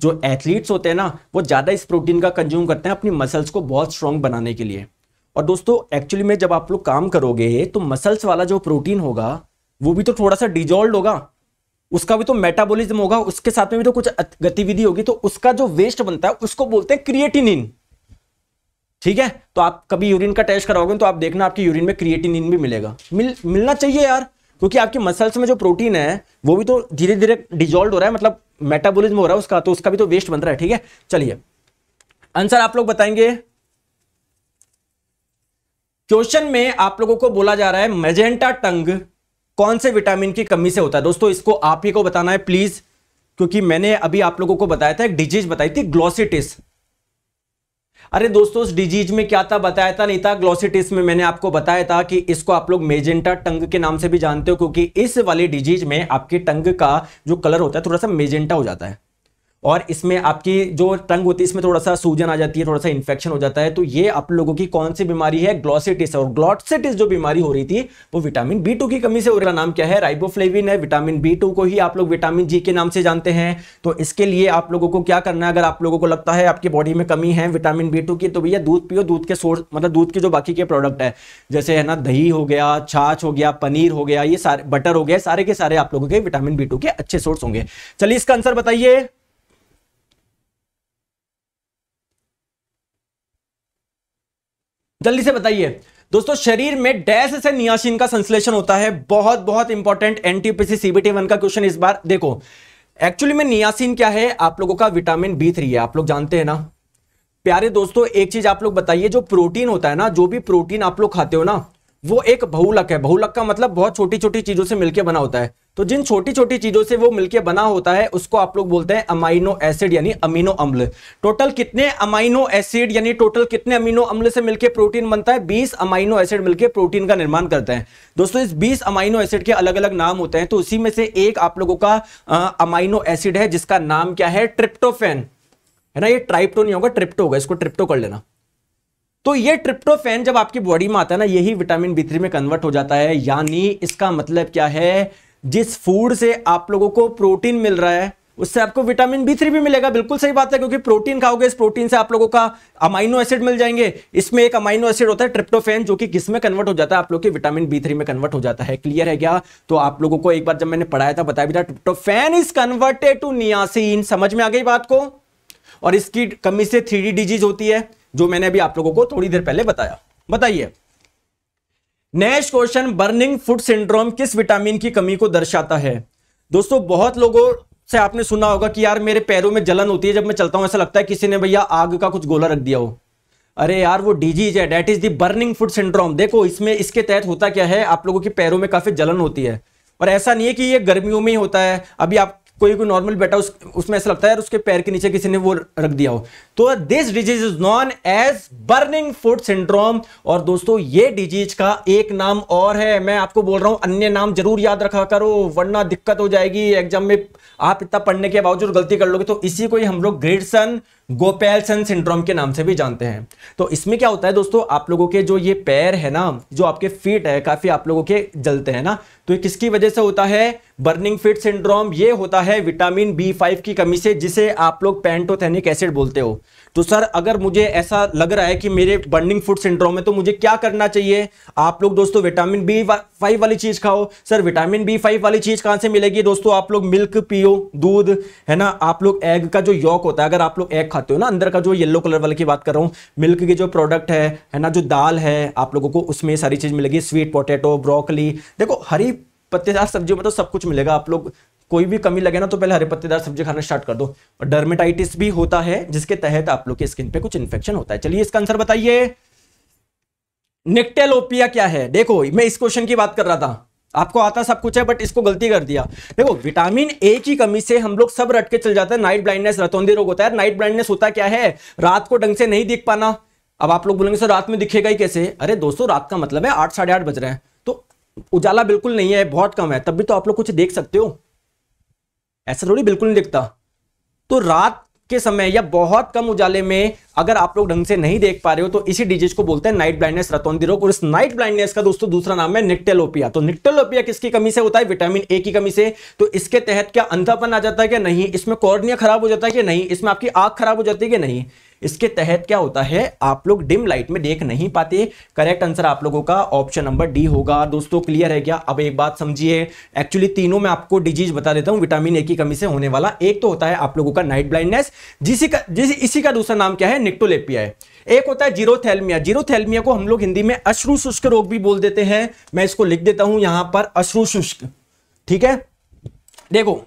जो एथलीट्स होते हैं ना वो ज़्यादा इस प्रोटीन का कंज्यूम करते हैं अपनी मसल्स को बहुत स्ट्रॉन्ग बनाने के लिए और दोस्तों एक्चुअली में जब आप लोग काम करोगे तो मसल्स वाला जो प्रोटीन होगा वो भी तो थोड़ा सा डिजॉल्व होगा उसका भी तो मेटाबॉलिज्म होगा उसके साथ में भी तो कुछ गतिविधि होगी तो उसका जो वेस्ट बनता है उसको बोलते हैं क्रिएटिनिन ठीक है तो आप कभी यूरिन का टेस्ट कराओगे तो आप देखना आपकी यूरिन में क्रिएटिनिन भी मिलेगा मिल मिलना चाहिए यार क्योंकि आपके मसल्स में जो प्रोटीन है वो भी तो धीरे धीरे डिजोल्व हो रहा है मतलब मेटाबोलिज्म हो रहा है उसका तो उसका भी तो वेस्ट बन रहा है ठीक है चलिए आंसर आप लोग बताएंगे क्वेश्चन में आप लोगों को बोला जा रहा है मेजेंटा टंग कौन से विटामिन की कमी से होता है दोस्तों इसको आप ही को बताना है प्लीज क्योंकि मैंने अभी आप लोगों को बताया था एक डिजीज बताई थी ग्लोसिटिस अरे दोस्तों उस डिजीज में क्या था बताया था नहीं था ग्लोसिटिस में मैंने आपको बताया था कि इसको आप लोग मेजेंटा टंग के नाम से भी जानते हो क्योंकि इस वाली डिजीज में आपकी टंग का जो कलर होता है थोड़ा सा मेजेंटा हो जाता है और इसमें आपकी जो टंग होती है इसमें थोड़ा सा सूजन आ जाती है थोड़ा सा इन्फेक्शन हो जाता है तो ये आप लोगों की कौन सी बीमारी है ग्लॉसिटिस और ग्लॉटसिटिस जो बीमारी हो रही थी वो विटामिन बी टू की कमी से हो रहा नाम क्या है राइबोफ्लेविन है विटामिन बी टू को ही आप लोग विटामिन जी के नाम से जानते हैं तो इसके लिए आप लोगों को क्या करना है अगर आप लोगों को लगता है आपकी बॉडी में कमी है विटामिन बी टू की तो भैया दूध पियो दूध के सोर्स मतलब दूध के जो बाकी के प्रोडक्ट है जैसे है ना दही हो गया छाछ हो गया पनीर हो गया ये सारे बटर हो गया सारे के सारे आप लोगों के विटामिन बी टू के अच्छे सोर्स होंगे चलिए इसका आंसर बताइए जल्दी से बताइए दोस्तों शरीर में डैश से नियाशिन का संश्लेषण होता है बहुत बहुत इंपॉर्टेंट एनटीपीसी सीबीटी वन का क्वेश्चन इस बार देखो एक्चुअली में नियासिन क्या है आप लोगों का विटामिन बी थ्री है आप लोग जानते हैं ना प्यारे दोस्तों एक चीज आप लोग बताइए जो प्रोटीन होता है ना जो भी प्रोटीन आप लोग खाते हो ना वो एक बहुलक है बहुलक का मतलब बहुत छोटी छोटी चीजों से मिलकर बना होता है तो जिन छोटी छोटी चीजों से वो मिलकर बना होता है उसको आप लोग बोलते हैं अमाइनो एसिड यानी अमीनो अम्ल टोटल कितने अमाइनो एसिड यानी टोटल कितने अमीनो अम्ल से मिलकर प्रोटीन बनता है 20 अमाइनो एसिड मिलकर प्रोटीन का निर्माण करते हैं दोस्तों इस बीस अमाइनो एसिड के अलग अलग नाम होते हैं तो उसी में से एक आप लोगों का अमाइनो एसिड है जिसका नाम क्या है ट्रिप्टोफेन है ना ये ट्राइप्टो नहीं होगा ट्रिप्टो होगा इसको ट्रिप्टो कर लेना तो ये ट्रिप्टोफेन जब आपकी बॉडी में आता है ना यही विटामिन बी थ्री में कन्वर्ट हो जाता है यानी इसका मतलब क्या है जिस फूड से आप लोगों को प्रोटीन मिल रहा है उससे आपको विटामिन बी थ्री भी मिलेगा बिल्कुल सही बात है क्योंकि प्रोटीन खाओगे इस प्रोटीन से आप लोगों का अमाइनो एसिड मिल जाएंगे इसमें एक अमाइनो एसिड होता है ट्रिप्टोफेन जो कि किस में कन्वर्ट हो जाता है आप लोग के विटामिन बी थ्री में कन्वर्ट हो जाता है क्लियर है क्या तो आप लोगों को एक बार जब मैंने पढ़ाया था बताया भी था tryptophan is converted to niacin समझ में आ गई बात को और इसकी कमी से थ्री डिजीज होती है जो मैंने अभी आप लोगों को थोड़ी देर पहले बताया बताइए next question burning food syndrome किस विटामिन की कमी को दर्शाता है दोस्तों बहुत लोगों से आपने सुना होगा कि यार मेरे पैरों में जलन होती है जब मैं चलता हूं ऐसा लगता है किसी ने भैया आग का कुछ गोला रख दिया हो अरे यार वो डिजीज है that is the burning food syndrome देखो इसमें इसके तहत होता क्या है आप लोगों के पैरों में काफी जलन होती है और ऐसा नहीं है कि ये गर्मियों में ही होता है अभी आप कोई कोई नॉर्मल बैठा उस उसमें ऐसा लगता है यार उसके पैर के नीचे किसी ने वो रख दिया हो तो this disease is known as burning food syndrome और दोस्तों ये डिजीज का एक नाम और है मैं आपको बोल रहा हूं अन्य नाम जरूर याद रखा करो वरना दिक्कत हो जाएगी एग्जाम में आप इतना पढ़ने के बावजूद गलती कर लोगे तो इसी को ही हम लोग ग्रेडसन गोपेलसन सिंड्रोम के नाम से भी जानते हैं तो इसमें क्या होता है दोस्तों आप लोगों के जो ये पैर है ना जो आपके फीट है काफी आप लोगों के जलते हैं ना तो ये किसकी वजह से होता है बर्निंग फिट सिंड्रोम ये होता है विटामिन बी फाइव की कमी से जिसे आप लोग पेंटोथेनिक एसिड बोलते हो तो सर अगर मुझे ऐसा लग रहा है कि मेरे बर्निंग फूड सिंड्रोम है तो मुझे क्या करना चाहिए आप लोग दोस्तों विटामिन बी फाइव वाली चीज़ खाओ सर विटामिन बी फाइव वाली चीज़ कहां से मिलेगी दोस्तों आप लोग मिल्क पियो दूध है ना आप लोग एग का जो यॉक होता है अगर आप लोग एग खाते हो ना अंदर का जो येलो कलर वाले की बात कर रहा हूँ मिल्क के जो प्रोडक्ट है है ना जो दाल है आप लोगों को उसमें सारी चीज़ मिलेगी स्वीट पोटेटो ब्रोकली देखो हरी पत्तेदार सब्जियों में तो सब कुछ मिलेगा आप लोग कोई भी कमी लगे ना तो पहले हरे पत्तेदार सब्जी खाना स्टार्ट कर दो और डर्मेटाइटिस भी होता है जिसके तहत आप लोग के स्किन पे कुछ इन्फेक्शन होता है चलिए इसका आंसर बताइए निकटेलोपिया क्या है देखो मैं इस क्वेश्चन की बात कर रहा था आपको आता सब कुछ है बट इसको गलती कर दिया देखो विटामिन ए की कमी से हम लोग सब रट के चल जाते हैं नाइट ब्लाइंडनेस रतौंधी रोग होता है नाइट ब्लाइंडनेस होता क्या है रात को ढंग से नहीं दिख पाना अब आप लोग बोलेंगे सर रात में दिखेगा ही कैसे अरे दोस्तों रात का मतलब है आठ साढ़े आठ बज रहे हैं तो उजाला बिल्कुल नहीं है बहुत कम है तब भी तो आप लोग कुछ देख सकते हो ऐसा थोड़ी बिल्कुल नहीं दिखता तो रात के समय या बहुत कम उजाले में अगर आप लोग ढंग से नहीं देख पा रहे हो तो इसी डिजीज को बोलते हैं नाइट ब्लाइंडनेस रतौंदी रोग और इस नाइट ब्लाइंडनेस का दोस्तों दूसरा नाम है निक्टेलोपिया तो निक्टेलोपिया किसकी कमी से होता है विटामिन ए की कमी से तो इसके तहत क्या अंधापन आ जाता है कि नहीं इसमें कॉर्निया खराब हो जाता है कि नहीं इसमें आपकी आंख खराब हो जाती है कि नहीं इसके तहत क्या होता है आप लोग डिम लाइट में देख नहीं पाते करेक्ट आंसर आप लोगों का ऑप्शन नंबर डी होगा दोस्तों क्लियर है क्या अब एक बात समझिए एक्चुअली तीनों में आपको डिजीज बता देता हूँ विटामिन ए की कमी से होने वाला एक तो होता है आप लोगों का नाइट ब्लाइंडनेस जिसी का इसी का दूसरा नाम क्या है निक्टोलेपिया है एक होता है जीरोथेलमिया जीरोथेलमिया को हम लोग हिंदी में अश्रु शुष्क रोग भी बोल देते हैं मैं इसको लिख देता हूं यहां पर अश्रु शुष्क ठीक है देखो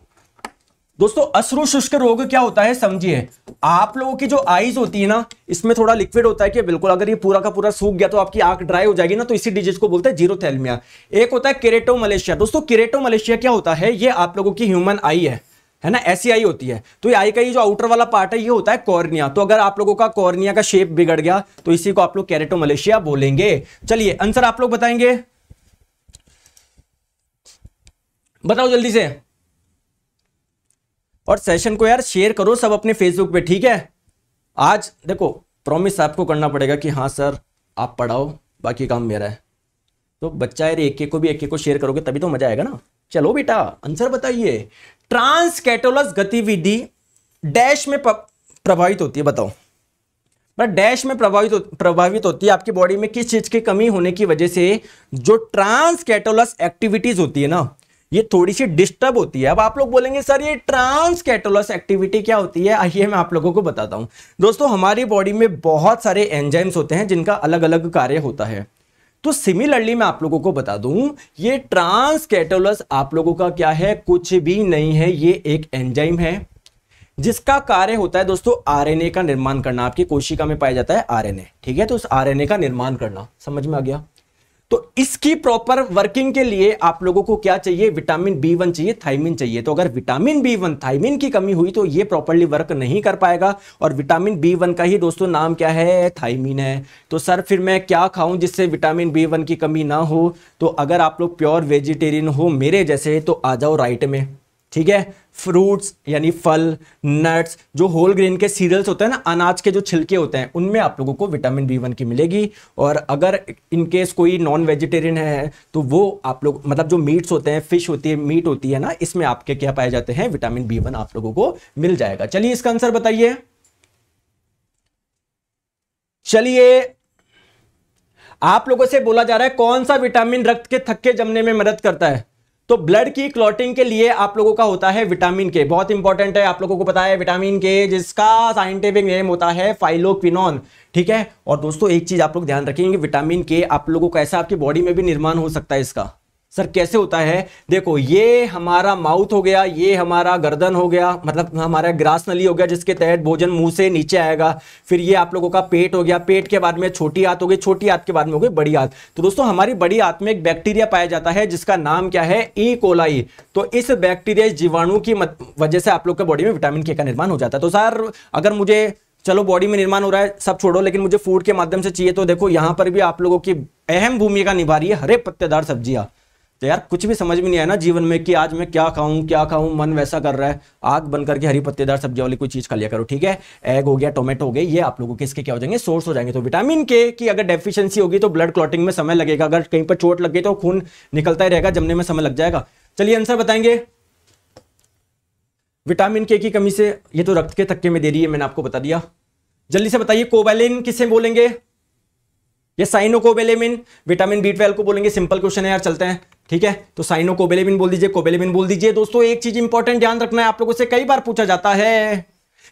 दोस्तों अश्रु शुष्क रोग क्या होता है समझिए आप लोगों की जो आईज होती है ना इसमें थोड़ा लिक्विड होता है कि बिल्कुल अगर ये पूरा का पूरा सूख गया तो आपकी आंख ड्राई हो जाएगी ना तो इसी डिजीज को बोलते हैं जीरो थैलमिया एक होता है केरेटो मलेशिया दोस्तों केरेटो मलेशिया क्या होता है ये आप लोगों की ह्यूमन आई है है ना ऐसी आई होती है तो ये आई का ये जो आउटर वाला पार्ट है ये होता है कॉर्निया तो अगर आप लोगों का कॉर्निया का शेप बिगड़ गया तो इसी को आप लोग कैरेटो मलेशिया बोलेंगे चलिए आंसर आप लोग बताएंगे बताओ जल्दी से और सेशन को यार शेयर करो सब अपने फेसबुक पे ठीक है आज देखो प्रॉमिस आपको करना पड़ेगा कि हाँ सर आप पढ़ाओ बाकी काम मेरा है तो बच्चा यार एक एक को भी एक एक को शेयर करोगे तभी तो मजा आएगा ना चलो बेटा आंसर बताइए ट्रांसकेटोलस गतिविधि डैश में प्रभावित होती है बताओ डैश मतलब में प्रभावित हो, प्रभावित होती है आपकी बॉडी में किस चीज की कमी होने की वजह से जो ट्रांसकेटोलस एक्टिविटीज होती है ना ये थोड़ी सी डिस्टर्ब होती है अब आप लोग बोलेंगे सर ये ट्रांस कैटोलस एक्टिविटी क्या होती है आइए मैं आप लोगों को बताता हूं दोस्तों हमारी बॉडी में बहुत सारे एंजाइम्स होते हैं जिनका अलग अलग कार्य होता है तो सिमिलरली मैं आप लोगों को बता दूं ये ट्रांस कैटोलस आप लोगों का क्या है कुछ भी नहीं है ये एक एंजाइम है जिसका कार्य होता है दोस्तों आरएनए का निर्माण करना आपकी कोशिका में पाया जाता है आरएनए ठीक है तो उस आरएनए का निर्माण करना समझ में आ गया तो इसकी प्रॉपर वर्किंग के लिए आप लोगों को क्या चाहिए विटामिन बी वन चाहिए थाइमिन चाहिए तो अगर विटामिन बी वन थाइमिन की कमी हुई तो ये प्रॉपरली वर्क नहीं कर पाएगा और विटामिन बी वन का ही दोस्तों नाम क्या है थाइमिन है तो सर फिर मैं क्या खाऊं जिससे विटामिन बी वन की कमी ना हो तो अगर आप लोग प्योर वेजिटेरियन हो मेरे जैसे तो आ जाओ राइट में ठीक है फ्रूट्स यानी फल नट्स जो होल ग्रेन के सीरियल्स होते हैं ना अनाज के जो छिलके होते हैं उनमें आप लोगों को विटामिन बी वन की मिलेगी और अगर इनकेस कोई नॉन वेजिटेरियन है तो वो आप लोग मतलब जो मीट्स होते हैं फिश होती है मीट होती है ना इसमें आपके क्या पाए जाते हैं विटामिन बी वन आप लोगों को मिल जाएगा चलिए इसका आंसर बताइए चलिए आप लोगों से बोला जा रहा है कौन सा विटामिन रक्त के थक्के जमने में मदद करता है तो ब्लड की क्लॉटिंग के लिए आप लोगों का होता है विटामिन के बहुत इंपॉर्टेंट है आप लोगों को पता है विटामिन के जिसका साइंटिफिक नेम होता है फाइलोक्विनॉन ठीक है और दोस्तों एक चीज आप लोग ध्यान रखेंगे विटामिन के आप लोगों को ऐसा आपकी बॉडी में भी निर्माण हो सकता है इसका सर कैसे होता है देखो ये हमारा माउथ हो गया ये हमारा गर्दन हो गया मतलब हमारा ग्रास नली हो गया जिसके तहत भोजन मुंह से नीचे आएगा फिर ये आप लोगों का पेट हो गया पेट के बाद में छोटी आंत हो गई छोटी आंत के बाद में हो गई बड़ी आंत तो दोस्तों हमारी बड़ी आंत में एक बैक्टीरिया पाया जाता है जिसका नाम क्या है ई e. कोलाई तो इस बैक्टीरिया जीवाणु की वजह से आप लोग का बॉडी में विटामिन के का निर्माण हो जाता है तो सर अगर मुझे चलो बॉडी में निर्माण हो रहा है सब छोड़ो लेकिन मुझे फूड के माध्यम से चाहिए तो देखो यहाँ पर भी आप लोगों की अहम भूमिका निभा रही है हरे पत्तेदार सब्जियां तो यार कुछ भी समझ में नहीं आया ना जीवन में कि आज मैं क्या खाऊं क्या खाऊं मन वैसा कर रहा है आग बन करके हरी पत्तेदार सब्जी वाली कोई चीज खा लिया करो ठीक है एग हो गया टोमेटो हो गए ये आप लोगों के इसके क्या हो जाएंगे सोर्स हो जाएंगे तो विटामिन के की अगर डेफिशिएंसी होगी तो ब्लड क्लॉटिंग में समय लगेगा अगर कहीं पर चोट लग गई तो खून निकलता ही रहेगा जमने में समय लग जाएगा चलिए आंसर बताएंगे विटामिन के की कमी से ये तो रक्त के थक्के में दे रही है मैंने आपको बता दिया जल्दी से बताइए कोवैलिन किसे बोलेंगे ये साइनोकोबेलेमिन विटामिन बी ट्वेल्व को बोलेंगे सिंपल क्वेश्चन है यार चलते हैं ठीक है तो साइनोकोबेलेमिन बोल दीजिए कोबेलेमिन बोल दीजिए दोस्तों एक चीज इंपॉर्टेंट ध्यान रखना है आप लोगों से कई बार पूछा जाता है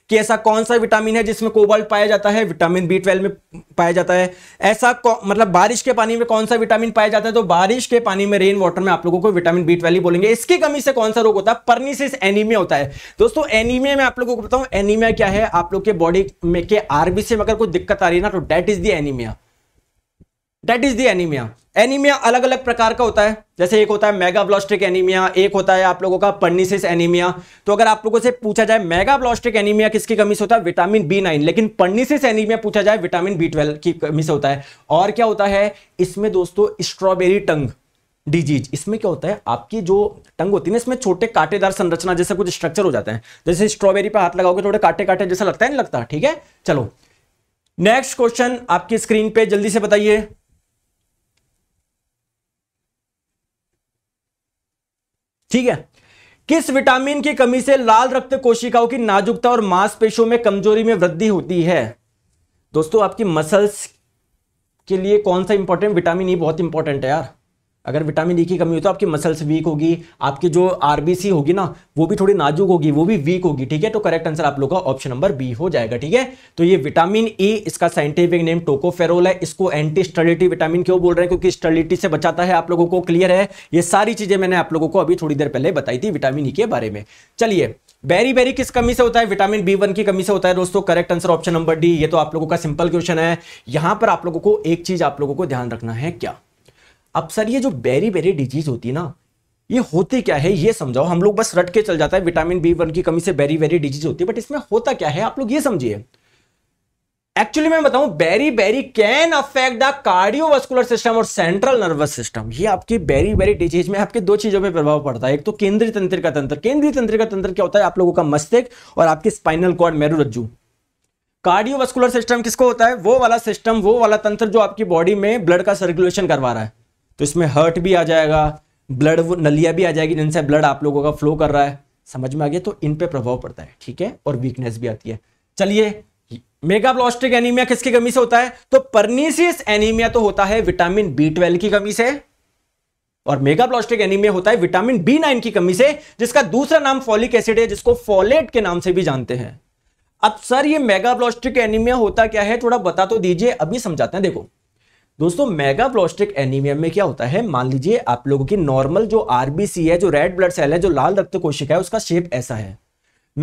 कि ऐसा कौन सा विटामिन है जिसमें कोबाल्ट पाया जाता है विटामिन बी ट्वेल्व में पाया जाता है ऐसा मतलब बारिश के पानी में कौन सा विटामिन पाया जाता है तो बारिश के पानी में रेन वाटर में आप लोगों को विटामिन बी ट्वेल्व बोलेंगे इसकी कमी से कौन सा रोग होता है परनीसिस एनीमिया होता है दोस्तों एनीमिया में आप लोगों को बताऊं एनीमिया क्या है आप लोग के बॉडी में के आरबी से अगर कोई दिक्कत आ रही है ना तो that is the anaemia that is the anaemia anaemia अलग अलग प्रकार का होता है जैसे एक होता है मेगा ब्लॉस्टिक एनीमिया एक होता है आप लोगों का पन्नीसिस एनीमिया तो अगर आप लोगों से पूछा जाए मेगा ब्लॉस्टिक एनीमिया किसकी कमी से होता है विटामिन बी नाइन लेकिन पन्नीसिस एनीमिया पूछा जाए विटामिन बी ट्वेल्व की कमी से होता है और क्या होता है इसमें दोस्तों स्ट्रॉबेरी टंग डिजीज इसमें क्या होता है आपकी जो टंग होती है ना इसमें छोटे कांटेदार संरचना जैसे कुछ स्ट्रक्चर हो जाते हैं जैसे स्ट्रॉबेरी पर हाथ लगाओगे थोड़े कांटे कांटे जैसा लगता है नहीं लगता ठीक है चलो नेक्स्ट क्वेश्चन आपकी स्क्रीन पे जल्दी से बताइए ठीक है किस विटामिन की कमी से लाल रक्त कोशिकाओं की नाजुकता और मांसपेशियों में कमजोरी में वृद्धि होती है दोस्तों आपकी मसल्स के लिए कौन सा इंपॉर्टेंट विटामिन ई बहुत इंपॉर्टेंट है यार अगर विटामिन ई e की कमी हो तो आपकी मसल्स वीक होगी आपकी जो आरबीसी होगी ना वो भी थोड़ी नाजुक होगी वो भी वीक होगी ठीक है तो करेक्ट आंसर आप लोग का ऑप्शन नंबर बी हो जाएगा ठीक है तो ये विटामिन ई e, इसका साइंटिफिक नेम टोकोफेरोल है इसको एंटी स्टर्लिटी विटामिन क्यों बोल रहे हैं क्योंकि स्टर्लिटी से बचाता है आप लोगों को क्लियर है ये सारी चीजें मैंने आप लोगों को अभी थोड़ी देर पहले बताई थी विटामिन ई e के बारे में चलिए बेरी बेरी किस कमी से होता है विटामिन बी वन की कमी से होता है दोस्तों correct answer option number D ये तो आप लोगों का सिंपल क्वेश्चन है यहां पर आप लोगों को एक चीज आप लोगों को ध्यान रखना है क्या अब सर ये जो बेरी बेरी डिजीज होती है ना ये होती क्या है ये समझाओ हम लोग बस रट के चल जाता है विटामिन बी वन की कमी से बेरी बेरी डिजीज होती है बट इसमें होता क्या है आप लोग ये समझिए एक्चुअली मैं बताऊं beriberi can affect the cardiovascular system और सेंट्रल नर्वस सिस्टम ये आपकी बेरी बेरी डिजीज में आपके दो चीजों पे प्रभाव पड़ता है एक तो केंद्रीय तंत्र का तंत्र केंद्रीय तंत्र का तंत्र क्या होता है आप लोगों का मस्तिष्क और आपके स्पाइनल कॉर्ड मेरुरज्जु कार्डियोवास्कुलर सिस्टम किसको होता है वो वाला सिस्टम वो वाला तंत्र जो आपकी बॉडी में ब्लड का सर्कुलेशन करवा रहा है तो इसमें हर्ट भी आ जाएगा ब्लड नलिया भी आ जाएगी जिनसे ब्लड आप लोगों का फ्लो कर रहा है समझ में आ गया तो इन पे प्रभाव पड़ता है ठीक है और वीकनेस भी आती है चलिए मेगाब्लॉस्टिक एनीमिया किसकी कमी से होता है तो परनीसियस एनीमिया तो होता है विटामिन बी ट्वेल्व की कमी से और मेगाब्लॉस्टिक एनीमिया होता है विटामिन बी नाइन की कमी से जिसका दूसरा नाम फॉलिक एसिड है जिसको फॉलेट के नाम से भी जानते हैं अब सर ये मेगाब्लॉस्टिक एनीमिया होता क्या है थोड़ा बता तो दीजिए अभी समझाते हैं देखो दोस्तों मेगा प्लास्टिक एनीमिया में क्या होता है मान लीजिए आप लोगों की नॉर्मल जो आरबीसी है जो रेड ब्लड सेल है जो लाल रक्त कोशिका है उसका शेप ऐसा है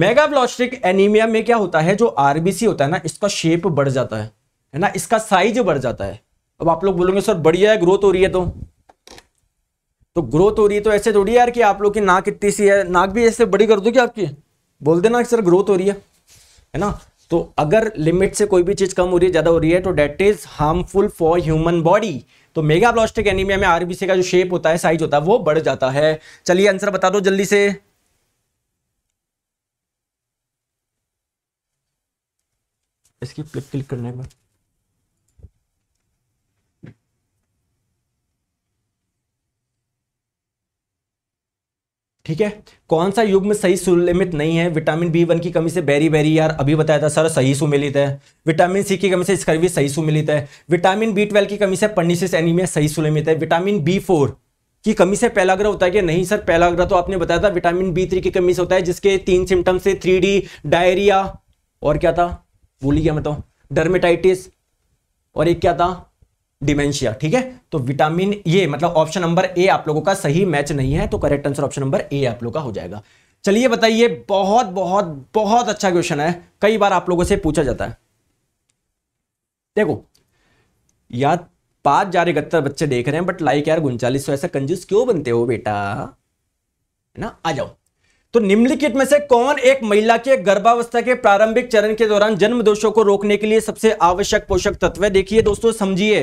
मेगा प्लास्टिक एनीमिया में क्या होता है जो आरबीसी होता है ना इसका शेप बढ़ जाता है है ना इसका साइज बढ़ जाता है अब आप लोग बोलोगे सर बढ़िया है ग्रोथ हो रही है तो तो ग्रोथ हो रही है तो ऐसे थोड़ी यार कि आप लोग की नाक इतनी सी है नाक भी ऐसे बड़ी कर दो क्या आपकी बोल देना सर ग्रोथ हो रही है है ना तो अगर लिमिट से कोई भी चीज कम हो रही है ज्यादा हो रही है तो that is harmful for human body तो मेगा ब्लॉस्टिक एनीमिया में आरबीसी का जो शेप होता है साइज होता है वो बढ़ जाता है चलिए आंसर बता दो जल्दी से इसकी क्लिक क्लिक करने में ठीक है कौन सा युग में सही सुलिमित नहीं है विटामिन बी वन की कमी से बेरी बेरी यार अभी बताया था सर सही सुमिलित है विटामिन सी की कमी से स्कर्वी सही सुमिलित है विटामिन बी ट्वेल्व की कमी से पंडिसिस एनीमिया सही सुलिमित है विटामिन बी फोर की कमी से पैलाग्रह होता है कि नहीं सर पैलाग्रह तो आपने बताया था विटामिन बी थ्री की कमी से होता है जिसके तीन सिम्टम्स थे थ्री डी डायरिया और क्या था बोली गया मैं तो डर्मेटाइटिस और एक क्या था डिमेंशिया ठीक है तो विटामिन ये मतलब ऑप्शन नंबर ए आप लोगों का सही मैच नहीं है तो correct answer option number A आप लोग का हो जाएगा चलिए बताइए बहुत बहुत बहुत अच्छा क्वेश्चन है कई बार आप लोगों से पूछा जाता है देखो या पांच हजार इकहत्तर बच्चे देख रहे हैं बट लाइक यार उनचालीस सौ ऐसा कंजूस क्यों बनते हो बेटा है ना आ जाओ तो निम्नलिखित में से कौन एक महिला के गर्भावस्था के प्रारंभिक चरण के दौरान जन्म दोषों को रोकने के लिए सबसे आवश्यक पोषक तत्व है देखिए दोस्तों समझिए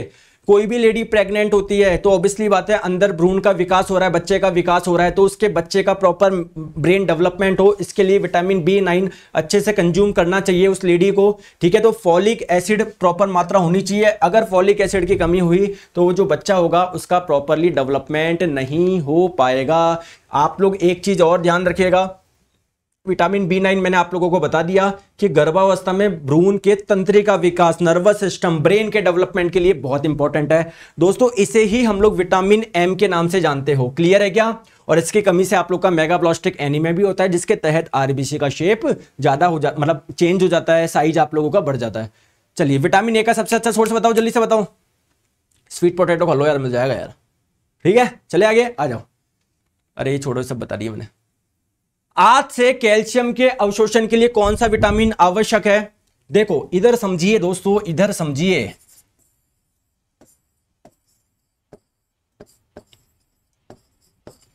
कोई भी लेडी प्रेग्नेंट होती है तो ऑब्वियसली बात है अंदर भ्रूण का विकास हो रहा है बच्चे का विकास हो रहा है तो उसके बच्चे का प्रॉपर ब्रेन डेवलपमेंट हो इसके लिए विटामिन बी नाइन अच्छे से कंज्यूम करना चाहिए उस लेडी को ठीक है तो फॉलिक एसिड प्रॉपर मात्रा होनी चाहिए अगर फॉलिक एसिड की कमी हुई तो वो जो बच्चा होगा उसका प्रॉपरली डेवलपमेंट नहीं हो पाएगा आप लोग एक चीज़ और ध्यान रखिएगा विटामिन बी नाइन मैंने आप लोगों को बता दिया कि गर्भावस्था में भ्रूण के तंत्रिका विकास नर्वस सिस्टम ब्रेन के डेवलपमेंट के लिए बहुत इंपॉर्टेंट है दोस्तों इसे ही हम लोग विटामिन एम के नाम से जानते हो क्लियर है क्या और इसकी कमी से आप लोग का मेगा प्लास्टिक एनीमिया भी होता है जिसके तहत आरबीसी का शेप ज़्यादा हो जा मतलब चेंज हो जाता है साइज आप लोगों का बढ़ जाता है चलिए विटामिन ए का सबसे अच्छा सोर्स बताओ जल्दी से बताओ स्वीट पोटेटो खा लो यार मिल जाएगा यार ठीक है चले आगे आ जाओ अरे ये छोड़ो सब बता दिए मैंने आज से कैल्शियम के अवशोषण के लिए कौन सा विटामिन आवश्यक है देखो इधर समझिए दोस्तों इधर समझिए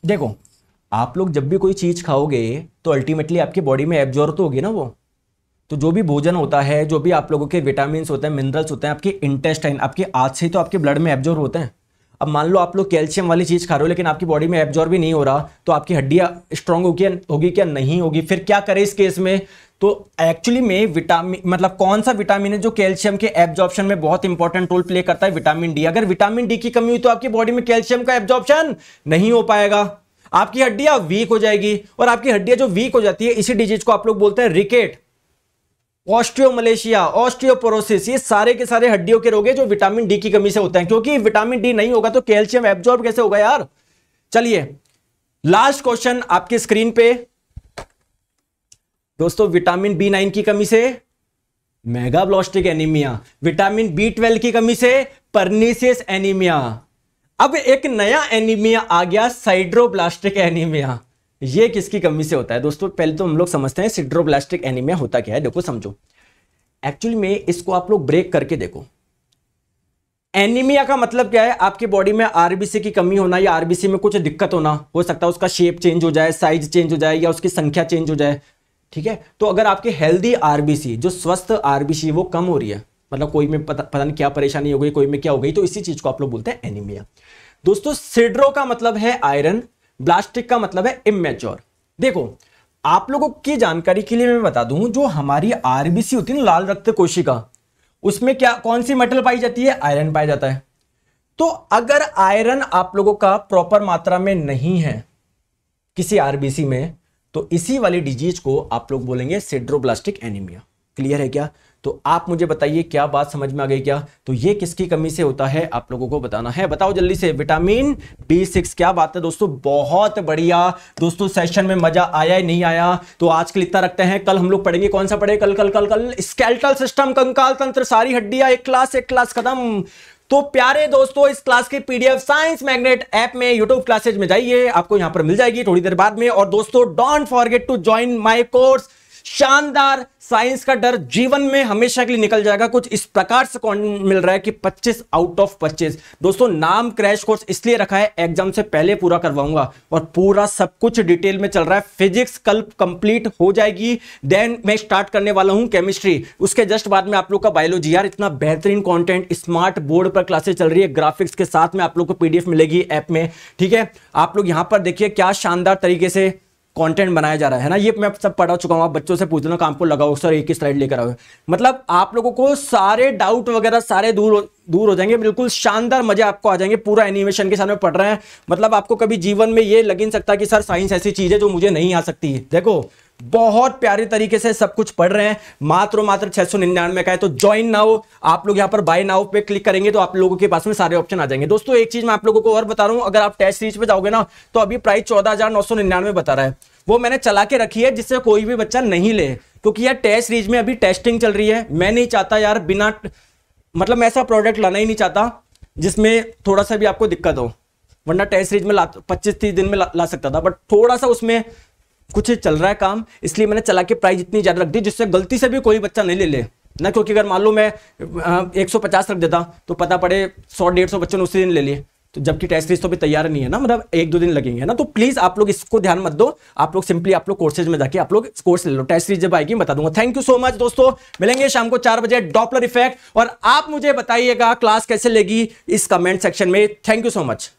देखो आप लोग जब भी कोई चीज खाओगे तो अल्टीमेटली आपकी बॉडी में एब्जॉर्व तो होगी ना वो तो जो भी भोजन होता है जो भी आप लोगों के विटामिन होते हैं मिनरल्स होते हैं आपके इंटेस्टाइन आपके आज से तो आपके ब्लड में एब्जॉर्व होते हैं अब मान लो आप लोग कैल्शियम वाली चीज़ खा रहे हो लेकिन आपकी बॉडी में एब्जॉर्ब भी नहीं हो रहा तो आपकी हड्डियाँ स्ट्रांग होगी होगी क्या नहीं होगी फिर क्या करें इस केस में तो एक्चुअली में विटामिन मतलब कौन सा विटामिन है जो कैल्शियम के एब्जॉर्प्शन में बहुत इंपॉर्टेंट रोल प्ले करता है विटामिन डी अगर विटामिन डी की कमी हुई तो आपकी बॉडी में कैल्शियम का एब्जॉर्प्शन नहीं हो पाएगा आपकी हड्डियां वीक हो जाएगी और आपकी हड्डियां जो वीक हो जाती है इसी डिजीज को आप लोग बोलते हैं रिकेट ऑस्ट्रियोमलेशिया ऑस्ट्रियोपोरोसिस ये सारे के सारे हड्डियों के रोग है जो विटामिन डी की कमी से होते हैं क्योंकि विटामिन डी नहीं होगा तो कैल्शियम एब्जॉर्ब कैसे होगा यार चलिए लास्ट क्वेश्चन आपकी स्क्रीन पे दोस्तों विटामिन बी नाइन की कमी से megaloblastic anaemia vitamin B twelve की कमी से परनीसियस एनीमिया अब एक नया एनीमिया आ गया साइड्रोब्लास्टिक एनीमिया ये किसकी कमी से होता है दोस्तों पहले तो हम लोग समझते हैं सिड्रोप्लास्टिक एनीमिया होता क्या है देखो समझो एक्चुअली में इसको आप लोग ब्रेक करके देखो एनीमिया का मतलब क्या है आपकी बॉडी में आरबीसी की कमी होना या आरबीसी में कुछ दिक्कत होना हो सकता है उसका शेप चेंज हो जाए साइज चेंज हो जाए या उसकी संख्या चेंज हो जाए ठीक है तो अगर आपकी हेल्दी आरबीसी जो स्वस्थ आरबीसी वो कम हो रही है मतलब कोई में पता पता नहीं क्या परेशानी हो गई कोई में क्या हो गई तो इसी चीज को आप लोग बोलते हैं एनीमिया दोस्तों सिड्रो का मतलब है आयरन ब्लास्टिक का मतलब है इमेच्योर देखो आप लोगों की जानकारी के लिए मैं बता दूं जो हमारी आरबीसी होती है ना लाल रक्त कोशिका उसमें क्या कौन सी मेटल पाई जाती है आयरन पाया जाता है तो अगर आयरन आप लोगों का प्रॉपर मात्रा में नहीं है किसी आरबीसी में तो इसी वाली डिजीज को आप लोग बोलेंगे सिड्रोब्लास्टिक एनीमिया क्लियर है क्या तो आप मुझे बताइए क्या बात समझ में आ गई क्या तो ये किसकी कमी से होता है आप लोगों को बताना है बताओ जल्दी से विटामिन बी सिक्स क्या बात है दोस्तों बहुत बढ़िया दोस्तों सेशन में मजा आया है नहीं आया तो आज के लिए इतना रखते हैं कल हम लोग पढ़ेंगे कौन सा पढ़े कल कल कल कल स्केल्टल सिस्टम कंकाल तंत्र सारी हड्डियां एक क्लास एक क्लास खत्म तो प्यारे दोस्तों इस क्लास की पीडीएफ साइंस मैग्नेट ऐप में यूट्यूब क्लासेज में जाइए आपको यहां पर मिल जाएगी थोड़ी देर बाद में और दोस्तों don't forget to join my course शानदार साइंस का डर जीवन में हमेशा के लिए निकल जाएगा कुछ इस प्रकार से कौन मिल रहा है कि 25 आउट ऑफ 25 दोस्तों नाम क्रैश कोर्स इसलिए रखा है एग्जाम से पहले पूरा करवाऊंगा और पूरा सब कुछ डिटेल में चल रहा है फिजिक्स कल कंप्लीट हो जाएगी देन मैं स्टार्ट करने वाला हूं केमिस्ट्री उसके जस्ट बाद में आप लोग का बायोलॉजी यार इतना बेहतरीन कॉन्टेंट स्मार्ट बोर्ड पर क्लासेस चल रही है ग्राफिक्स के साथ में आप लोग को पीडीएफ मिलेगी ऐप में ठीक है आप लोग यहां पर देखिए क्या शानदार तरीके से कंटेंट बनाया जा रहा है ना ये मैं सब पढ़ा चुका हूँ आप बच्चों से पूछ देना काम को लगाओ सर एक ही स्लाइड लेकर आओ मतलब आप लोगों को सारे डाउट वगैरह सारे दूर दूर हो जाएंगे बिल्कुल शानदार मजे आपको आ जाएंगे पूरा एनिमेशन के सामने पढ़ रहे हैं मतलब आपको कभी जीवन में ये लग नहीं सकता कि सर साइंस ऐसी चीज़ है जो मुझे नहीं आ सकती देखो बहुत प्यारे तरीके से सब कुछ पढ़ रहे हैं मात्र मात्र छह सौ निन्यानवे का है तो ज्वाइन नाउ आप लोग यहां पर बाय नाउ पे क्लिक करेंगे तो आप लोगों के पास में सारे ऑप्शन आ जाएंगे दोस्तों एक चीज मैं आप लोगों को और बता रहा हूं अगर आप टेस्ट सीरीज पे जाओगे ना तो अभी प्राइस चौदह बता रहा है वो मैंने चला के रखी है जिससे कोई भी बच्चा नहीं ले क्योंकि यार टेस्ट सीरीज में अभी टेस्टिंग चल रही है मैं नहीं चाहता यार बिना मतलब मैं ऐसा प्रोडक्ट लाना ही नहीं चाहता जिसमें थोड़ा सा भी आपको दिक्कत हो वरना टेस्ट सीरीज में ला पच्चीस तीस दिन में ला, ला सकता था बट थोड़ा सा उसमें कुछ चल रहा है काम इसलिए मैंने चला के प्राइस इतनी ज़्यादा रख दी जिससे गलती से भी कोई बच्चा नहीं ले ले ना क्योंकि अगर मान लो मैं एक सौ पचास रख देता तो पता पड़े सौ डेढ़ सौ बच्चों ने उसी दिन ले लिए तो जबकि टेस्ट सीरीज तो भी तैयार नहीं है ना मतलब एक दो दिन लगेंगे ना तो प्लीज़ आप लोग इसको ध्यान मत दो आप लोग सिंपली आप लोग कोर्सेज में जाके आप लोग कोर्स ले लो टेस्ट सीरीज जब आएगी बता दूंगा थैंक यू सो मच दोस्तों मिलेंगे शाम को चार बजे डॉपलर इफेक्ट और आप मुझे बताइएगा क्लास कैसे लेगी इस कमेंट सेक्शन में थैंक यू सो मच